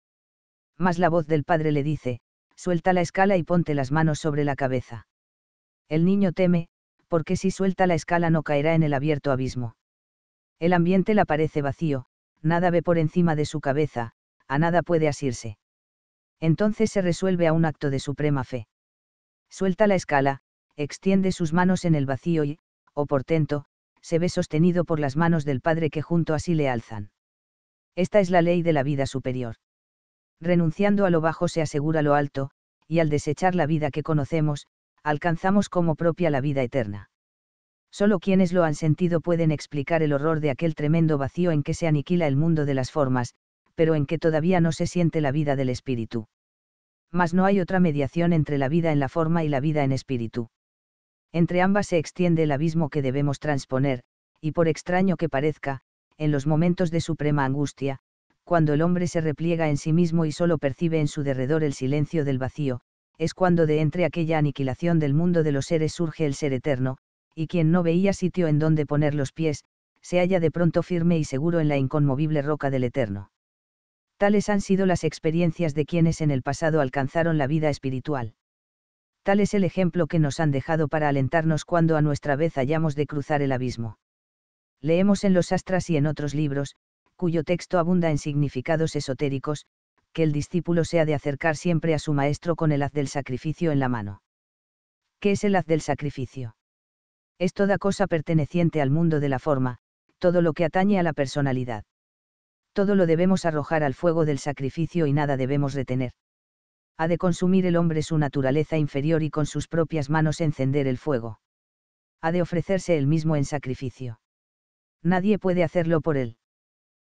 Mas la voz del padre le dice, suelta la escala y ponte las manos sobre la cabeza. El niño teme, porque si suelta la escala no caerá en el abierto abismo. El ambiente la parece vacío, nada ve por encima de su cabeza, a nada puede asirse. Entonces se resuelve a un acto de suprema fe. Suelta la escala, extiende sus manos en el vacío y, o oh, portento, se ve sostenido por las manos del Padre que junto a sí le alzan. Esta es la ley de la vida superior. Renunciando a lo bajo se asegura lo alto, y al desechar la vida que conocemos, alcanzamos como propia la vida eterna. Solo quienes lo han sentido pueden explicar el horror de aquel tremendo vacío en que se aniquila el mundo de las formas, pero en que todavía no se siente la vida del espíritu. Mas no hay otra mediación entre la vida en la forma y la vida en espíritu. Entre ambas se extiende el abismo que debemos transponer, y por extraño que parezca, en los momentos de suprema angustia, cuando el hombre se repliega en sí mismo y solo percibe en su derredor el silencio del vacío, es cuando de entre aquella aniquilación del mundo de los seres surge el ser eterno, y quien no veía sitio en donde poner los pies, se halla de pronto firme y seguro en la inconmovible roca del eterno. Tales han sido las experiencias de quienes en el pasado alcanzaron la vida espiritual. Tal es el ejemplo que nos han dejado para alentarnos cuando a nuestra vez hallamos de cruzar el abismo. Leemos en los astras y en otros libros, cuyo texto abunda en significados esotéricos, que el discípulo sea de acercar siempre a su maestro con el haz del sacrificio en la mano. ¿Qué es el haz del sacrificio? Es toda cosa perteneciente al mundo de la forma, todo lo que atañe a la personalidad. Todo lo debemos arrojar al fuego del sacrificio y nada debemos retener ha de consumir el hombre su naturaleza inferior y con sus propias manos encender el fuego. Ha de ofrecerse él mismo en sacrificio. Nadie puede hacerlo por él.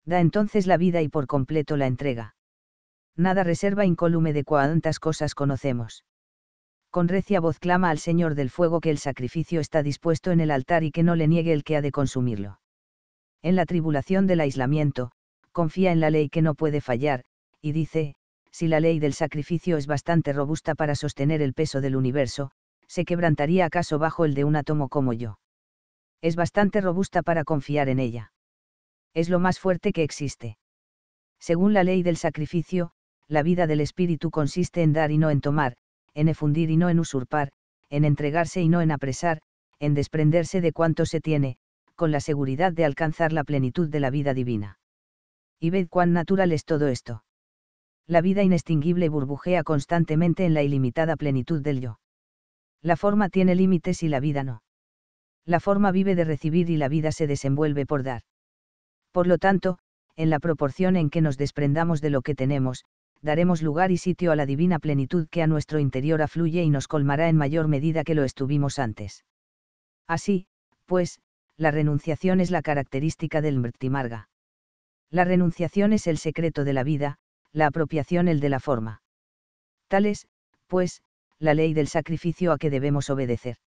Da entonces la vida y por completo la entrega. Nada reserva incólume de cuantas cosas conocemos con recia voz clama al Señor del fuego que el sacrificio está dispuesto en el altar y que no le niegue el que ha de consumirlo. En la tribulación del aislamiento, confía en la ley que no puede fallar, y dice, si la ley del sacrificio es bastante robusta para sostener el peso del universo, se quebrantaría acaso bajo el de un átomo como yo. Es bastante robusta para confiar en ella. Es lo más fuerte que existe. Según la ley del sacrificio, la vida del espíritu consiste en dar y no en tomar, en efundir y no en usurpar, en entregarse y no en apresar, en desprenderse de cuanto se tiene, con la seguridad de alcanzar la plenitud de la vida divina. Y ved cuán natural es todo esto la vida inextinguible burbujea constantemente en la ilimitada plenitud del yo. La forma tiene límites y la vida no. La forma vive de recibir y la vida se desenvuelve por dar. Por lo tanto, en la proporción en que nos desprendamos de lo que tenemos, daremos lugar y sitio a la divina plenitud que a nuestro interior afluye y nos colmará en mayor medida que lo estuvimos antes. Así, pues, la renunciación es la característica del Mrtimarga. La renunciación es el secreto de la vida, la apropiación el de la forma. Tal es, pues, la ley del sacrificio a que debemos obedecer.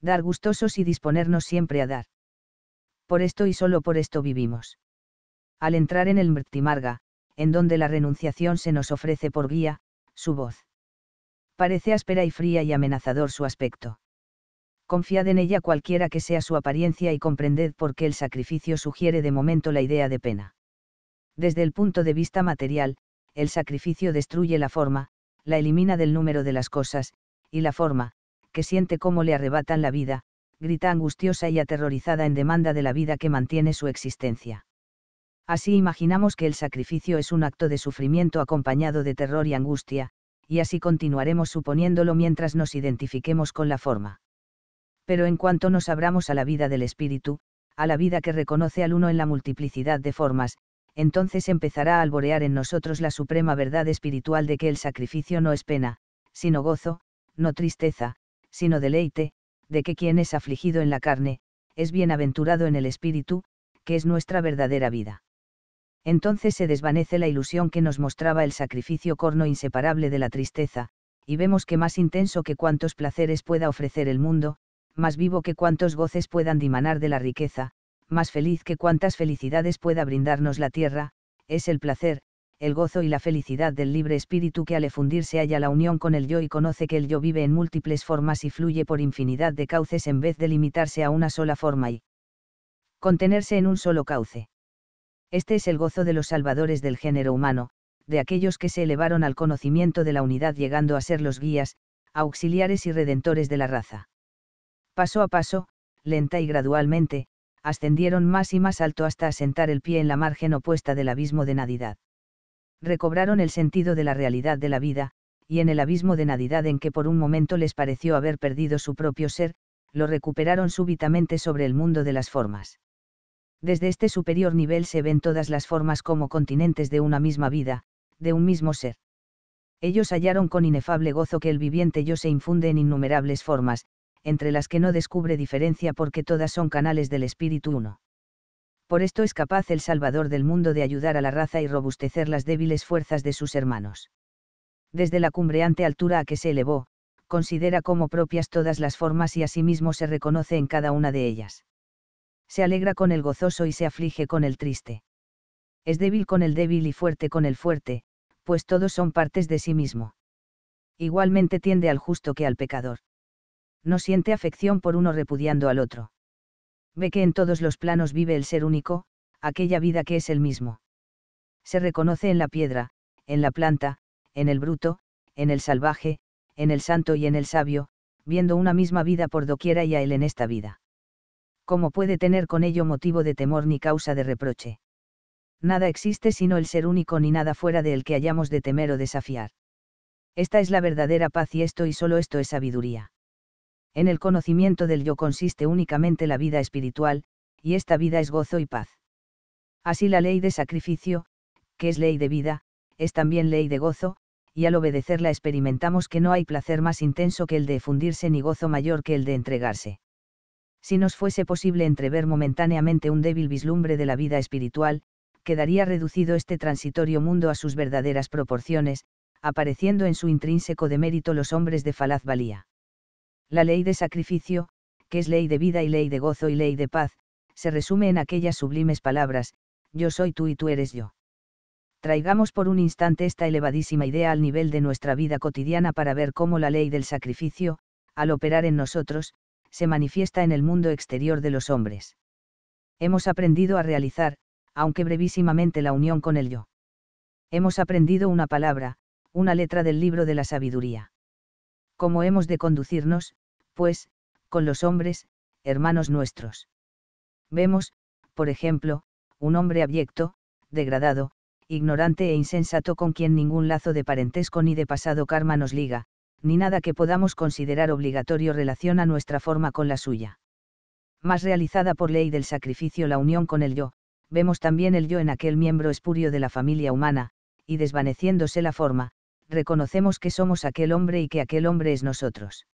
Dar gustosos y disponernos siempre a dar. Por esto y solo por esto vivimos. Al entrar en el Mrtimarga, en donde la renunciación se nos ofrece por guía, su voz. Parece áspera y fría y amenazador su aspecto. Confiad en ella cualquiera que sea su apariencia y comprended por qué el sacrificio sugiere de momento la idea de pena. Desde el punto de vista material, el sacrificio destruye la forma, la elimina del número de las cosas, y la forma, que siente cómo le arrebatan la vida, grita angustiosa y aterrorizada en demanda de la vida que mantiene su existencia. Así imaginamos que el sacrificio es un acto de sufrimiento acompañado de terror y angustia, y así continuaremos suponiéndolo mientras nos identifiquemos con la forma. Pero en cuanto nos abramos a la vida del espíritu, a la vida que reconoce al uno en la multiplicidad de formas, entonces empezará a alborear en nosotros la suprema verdad espiritual de que el sacrificio no es pena, sino gozo, no tristeza, sino deleite, de que quien es afligido en la carne, es bienaventurado en el espíritu, que es nuestra verdadera vida. Entonces se desvanece la ilusión que nos mostraba el sacrificio corno inseparable de la tristeza, y vemos que más intenso que cuantos placeres pueda ofrecer el mundo, más vivo que cuantos goces puedan dimanar de la riqueza, más feliz que cuantas felicidades pueda brindarnos la tierra, es el placer, el gozo y la felicidad del libre espíritu que al efundirse halla la unión con el yo y conoce que el yo vive en múltiples formas y fluye por infinidad de cauces en vez de limitarse a una sola forma y contenerse en un solo cauce. Este es el gozo de los salvadores del género humano, de aquellos que se elevaron al conocimiento de la unidad llegando a ser los guías, auxiliares y redentores de la raza. Paso a paso, lenta y gradualmente, ascendieron más y más alto hasta asentar el pie en la margen opuesta del abismo de nadidad. Recobraron el sentido de la realidad de la vida, y en el abismo de nadidad en que por un momento les pareció haber perdido su propio ser, lo recuperaron súbitamente sobre el mundo de las formas. Desde este superior nivel se ven todas las formas como continentes de una misma vida, de un mismo ser. Ellos hallaron con inefable gozo que el viviente yo se infunde en innumerables formas, entre las que no descubre diferencia porque todas son canales del espíritu uno. Por esto es capaz el Salvador del mundo de ayudar a la raza y robustecer las débiles fuerzas de sus hermanos. Desde la cumbreante altura a que se elevó, considera como propias todas las formas y asimismo se reconoce en cada una de ellas. Se alegra con el gozoso y se aflige con el triste. Es débil con el débil y fuerte con el fuerte, pues todos son partes de sí mismo. Igualmente tiende al justo que al pecador no siente afección por uno repudiando al otro. Ve que en todos los planos vive el ser único, aquella vida que es el mismo. Se reconoce en la piedra, en la planta, en el bruto, en el salvaje, en el santo y en el sabio, viendo una misma vida por doquiera y a él en esta vida. ¿Cómo puede tener con ello motivo de temor ni causa de reproche? Nada existe sino el ser único ni nada fuera de él que hayamos de temer o desafiar. Esta es la verdadera paz y esto y solo esto es sabiduría. En el conocimiento del yo consiste únicamente la vida espiritual, y esta vida es gozo y paz. Así la ley de sacrificio, que es ley de vida, es también ley de gozo, y al obedecerla experimentamos que no hay placer más intenso que el de fundirse ni gozo mayor que el de entregarse. Si nos fuese posible entrever momentáneamente un débil vislumbre de la vida espiritual, quedaría reducido este transitorio mundo a sus verdaderas proporciones, apareciendo en su intrínseco demérito los hombres de falaz valía. La ley de sacrificio, que es ley de vida y ley de gozo y ley de paz, se resume en aquellas sublimes palabras, yo soy tú y tú eres yo. Traigamos por un instante esta elevadísima idea al nivel de nuestra vida cotidiana para ver cómo la ley del sacrificio, al operar en nosotros, se manifiesta en el mundo exterior de los hombres. Hemos aprendido a realizar, aunque brevísimamente, la unión con el yo. Hemos aprendido una palabra, una letra del libro de la sabiduría. Cómo hemos de conducirnos, pues, con los hombres, hermanos nuestros. Vemos, por ejemplo, un hombre abyecto, degradado, ignorante e insensato con quien ningún lazo de parentesco ni de pasado karma nos liga, ni nada que podamos considerar obligatorio relaciona nuestra forma con la suya. Más realizada por ley del sacrificio la unión con el yo, vemos también el yo en aquel miembro espurio de la familia humana, y desvaneciéndose la forma, reconocemos que somos aquel hombre y que aquel hombre es nosotros.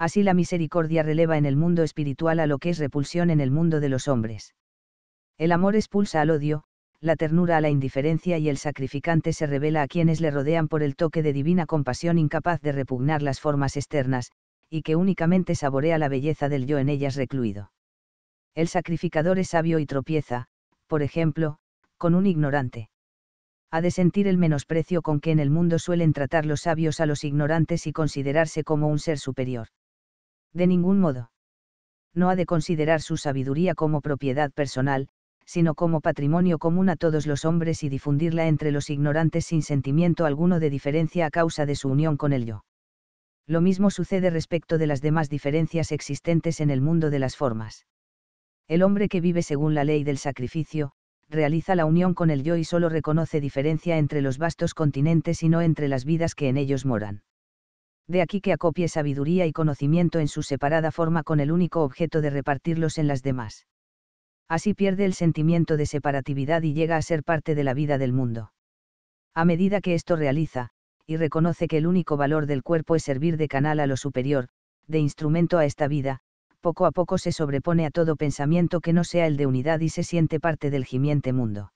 Así la misericordia releva en el mundo espiritual a lo que es repulsión en el mundo de los hombres. El amor expulsa al odio, la ternura a la indiferencia y el sacrificante se revela a quienes le rodean por el toque de divina compasión incapaz de repugnar las formas externas, y que únicamente saborea la belleza del yo en ellas recluido. El sacrificador es sabio y tropieza, por ejemplo, con un ignorante. Ha de sentir el menosprecio con que en el mundo suelen tratar los sabios a los ignorantes y considerarse como un ser superior. De ningún modo. No ha de considerar su sabiduría como propiedad personal, sino como patrimonio común a todos los hombres y difundirla entre los ignorantes sin sentimiento alguno de diferencia a causa de su unión con el yo. Lo mismo sucede respecto de las demás diferencias existentes en el mundo de las formas. El hombre que vive según la ley del sacrificio, realiza la unión con el yo y solo reconoce diferencia entre los vastos continentes y no entre las vidas que en ellos moran de aquí que acopie sabiduría y conocimiento en su separada forma con el único objeto de repartirlos en las demás. Así pierde el sentimiento de separatividad y llega a ser parte de la vida del mundo. A medida que esto realiza, y reconoce que el único valor del cuerpo es servir de canal a lo superior, de instrumento a esta vida, poco a poco se sobrepone a todo pensamiento que no sea el de unidad y se siente parte del gimiente mundo.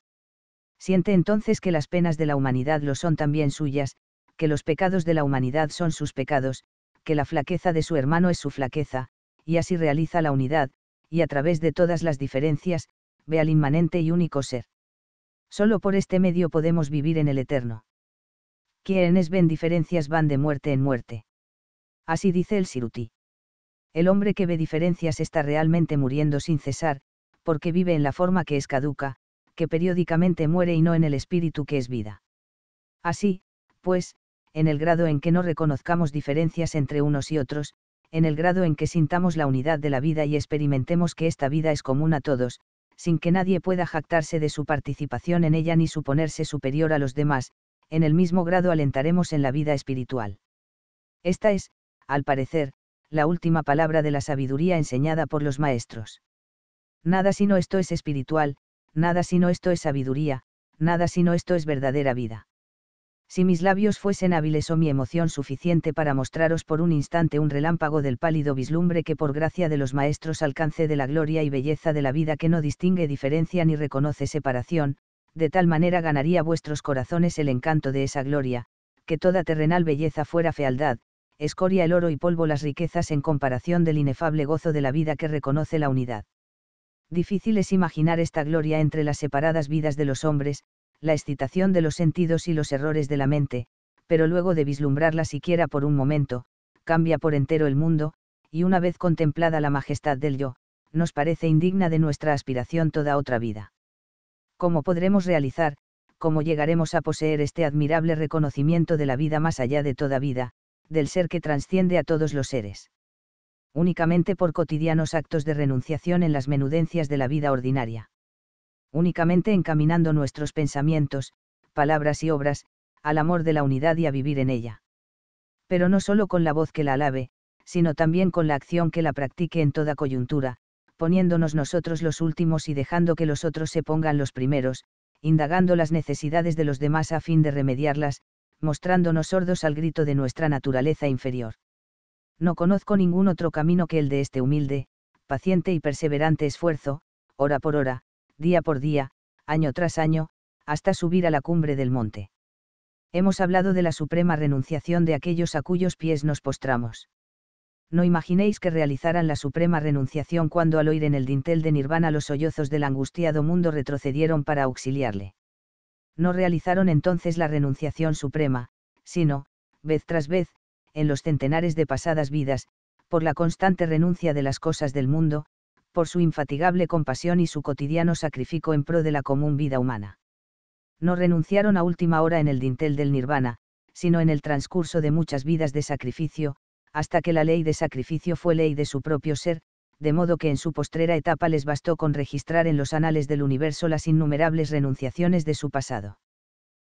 Siente entonces que las penas de la humanidad lo son también suyas, que los pecados de la humanidad son sus pecados, que la flaqueza de su hermano es su flaqueza, y así realiza la unidad, y a través de todas las diferencias, ve al inmanente y único ser. Solo por este medio podemos vivir en el eterno. Quienes ven diferencias van de muerte en muerte. Así dice el Siruti. El hombre que ve diferencias está realmente muriendo sin cesar, porque vive en la forma que es caduca, que periódicamente muere y no en el espíritu que es vida. Así, pues, en el grado en que no reconozcamos diferencias entre unos y otros, en el grado en que sintamos la unidad de la vida y experimentemos que esta vida es común a todos, sin que nadie pueda jactarse de su participación en ella ni suponerse superior a los demás, en el mismo grado alentaremos en la vida espiritual. Esta es, al parecer, la última palabra de la sabiduría enseñada por los maestros. Nada sino esto es espiritual, nada sino esto es sabiduría, nada sino esto es verdadera vida. Si mis labios fuesen hábiles o mi emoción suficiente para mostraros por un instante un relámpago del pálido vislumbre que por gracia de los maestros alcance de la gloria y belleza de la vida que no distingue diferencia ni reconoce separación, de tal manera ganaría vuestros corazones el encanto de esa gloria, que toda terrenal belleza fuera fealdad, escoria el oro y polvo las riquezas en comparación del inefable gozo de la vida que reconoce la unidad. Difícil es imaginar esta gloria entre las separadas vidas de los hombres, la excitación de los sentidos y los errores de la mente, pero luego de vislumbrarla siquiera por un momento, cambia por entero el mundo, y una vez contemplada la majestad del yo, nos parece indigna de nuestra aspiración toda otra vida. ¿Cómo podremos realizar, cómo llegaremos a poseer este admirable reconocimiento de la vida más allá de toda vida, del ser que trasciende a todos los seres? Únicamente por cotidianos actos de renunciación en las menudencias de la vida ordinaria únicamente encaminando nuestros pensamientos, palabras y obras, al amor de la unidad y a vivir en ella. Pero no solo con la voz que la alabe, sino también con la acción que la practique en toda coyuntura, poniéndonos nosotros los últimos y dejando que los otros se pongan los primeros, indagando las necesidades de los demás a fin de remediarlas, mostrándonos sordos al grito de nuestra naturaleza inferior. No conozco ningún otro camino que el de este humilde, paciente y perseverante esfuerzo, hora por hora, día por día, año tras año, hasta subir a la cumbre del monte. Hemos hablado de la suprema renunciación de aquellos a cuyos pies nos postramos. No imaginéis que realizaran la suprema renunciación cuando al oír en el dintel de Nirvana los sollozos del angustiado mundo retrocedieron para auxiliarle. No realizaron entonces la renunciación suprema, sino, vez tras vez, en los centenares de pasadas vidas, por la constante renuncia de las cosas del mundo, por su infatigable compasión y su cotidiano sacrificio en pro de la común vida humana. No renunciaron a última hora en el dintel del nirvana, sino en el transcurso de muchas vidas de sacrificio, hasta que la ley de sacrificio fue ley de su propio ser, de modo que en su postrera etapa les bastó con registrar en los anales del universo las innumerables renunciaciones de su pasado.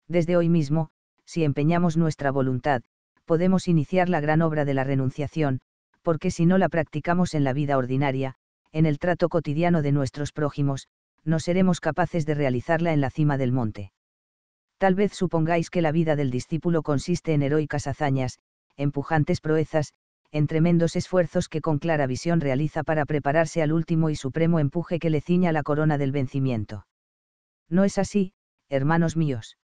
Desde hoy mismo, si empeñamos nuestra voluntad, podemos iniciar la gran obra de la renunciación, porque si no la practicamos en la vida ordinaria, en el trato cotidiano de nuestros prójimos, no seremos capaces de realizarla en la cima del monte. Tal vez supongáis que la vida del discípulo consiste en heroicas hazañas, empujantes proezas, en tremendos esfuerzos que con clara visión realiza para prepararse al último y supremo empuje que le ciña la corona del vencimiento. No es así, hermanos míos.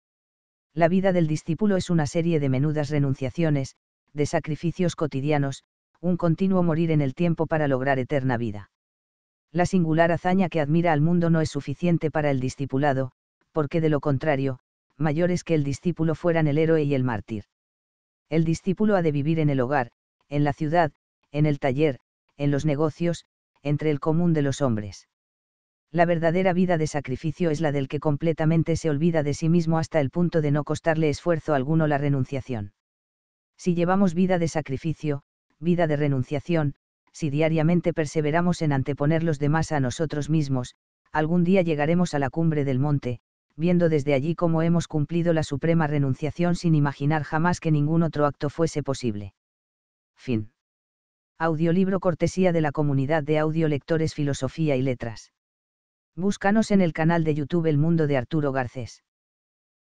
La vida del discípulo es una serie de menudas renunciaciones, de sacrificios cotidianos, un continuo morir en el tiempo para lograr eterna vida la singular hazaña que admira al mundo no es suficiente para el discipulado, porque de lo contrario, mayores que el discípulo fueran el héroe y el mártir. El discípulo ha de vivir en el hogar, en la ciudad, en el taller, en los negocios, entre el común de los hombres. La verdadera vida de sacrificio es la del que completamente se olvida de sí mismo hasta el punto de no costarle esfuerzo alguno la renunciación. Si llevamos vida de sacrificio, vida de renunciación, si diariamente perseveramos en anteponer los demás a nosotros mismos, algún día llegaremos a la cumbre del monte, viendo desde allí cómo hemos cumplido la suprema renunciación sin imaginar jamás que ningún otro acto fuese posible. Fin. Audiolibro cortesía de la comunidad de audiolectores Filosofía y Letras. Búscanos en el canal de YouTube El Mundo de Arturo Garcés.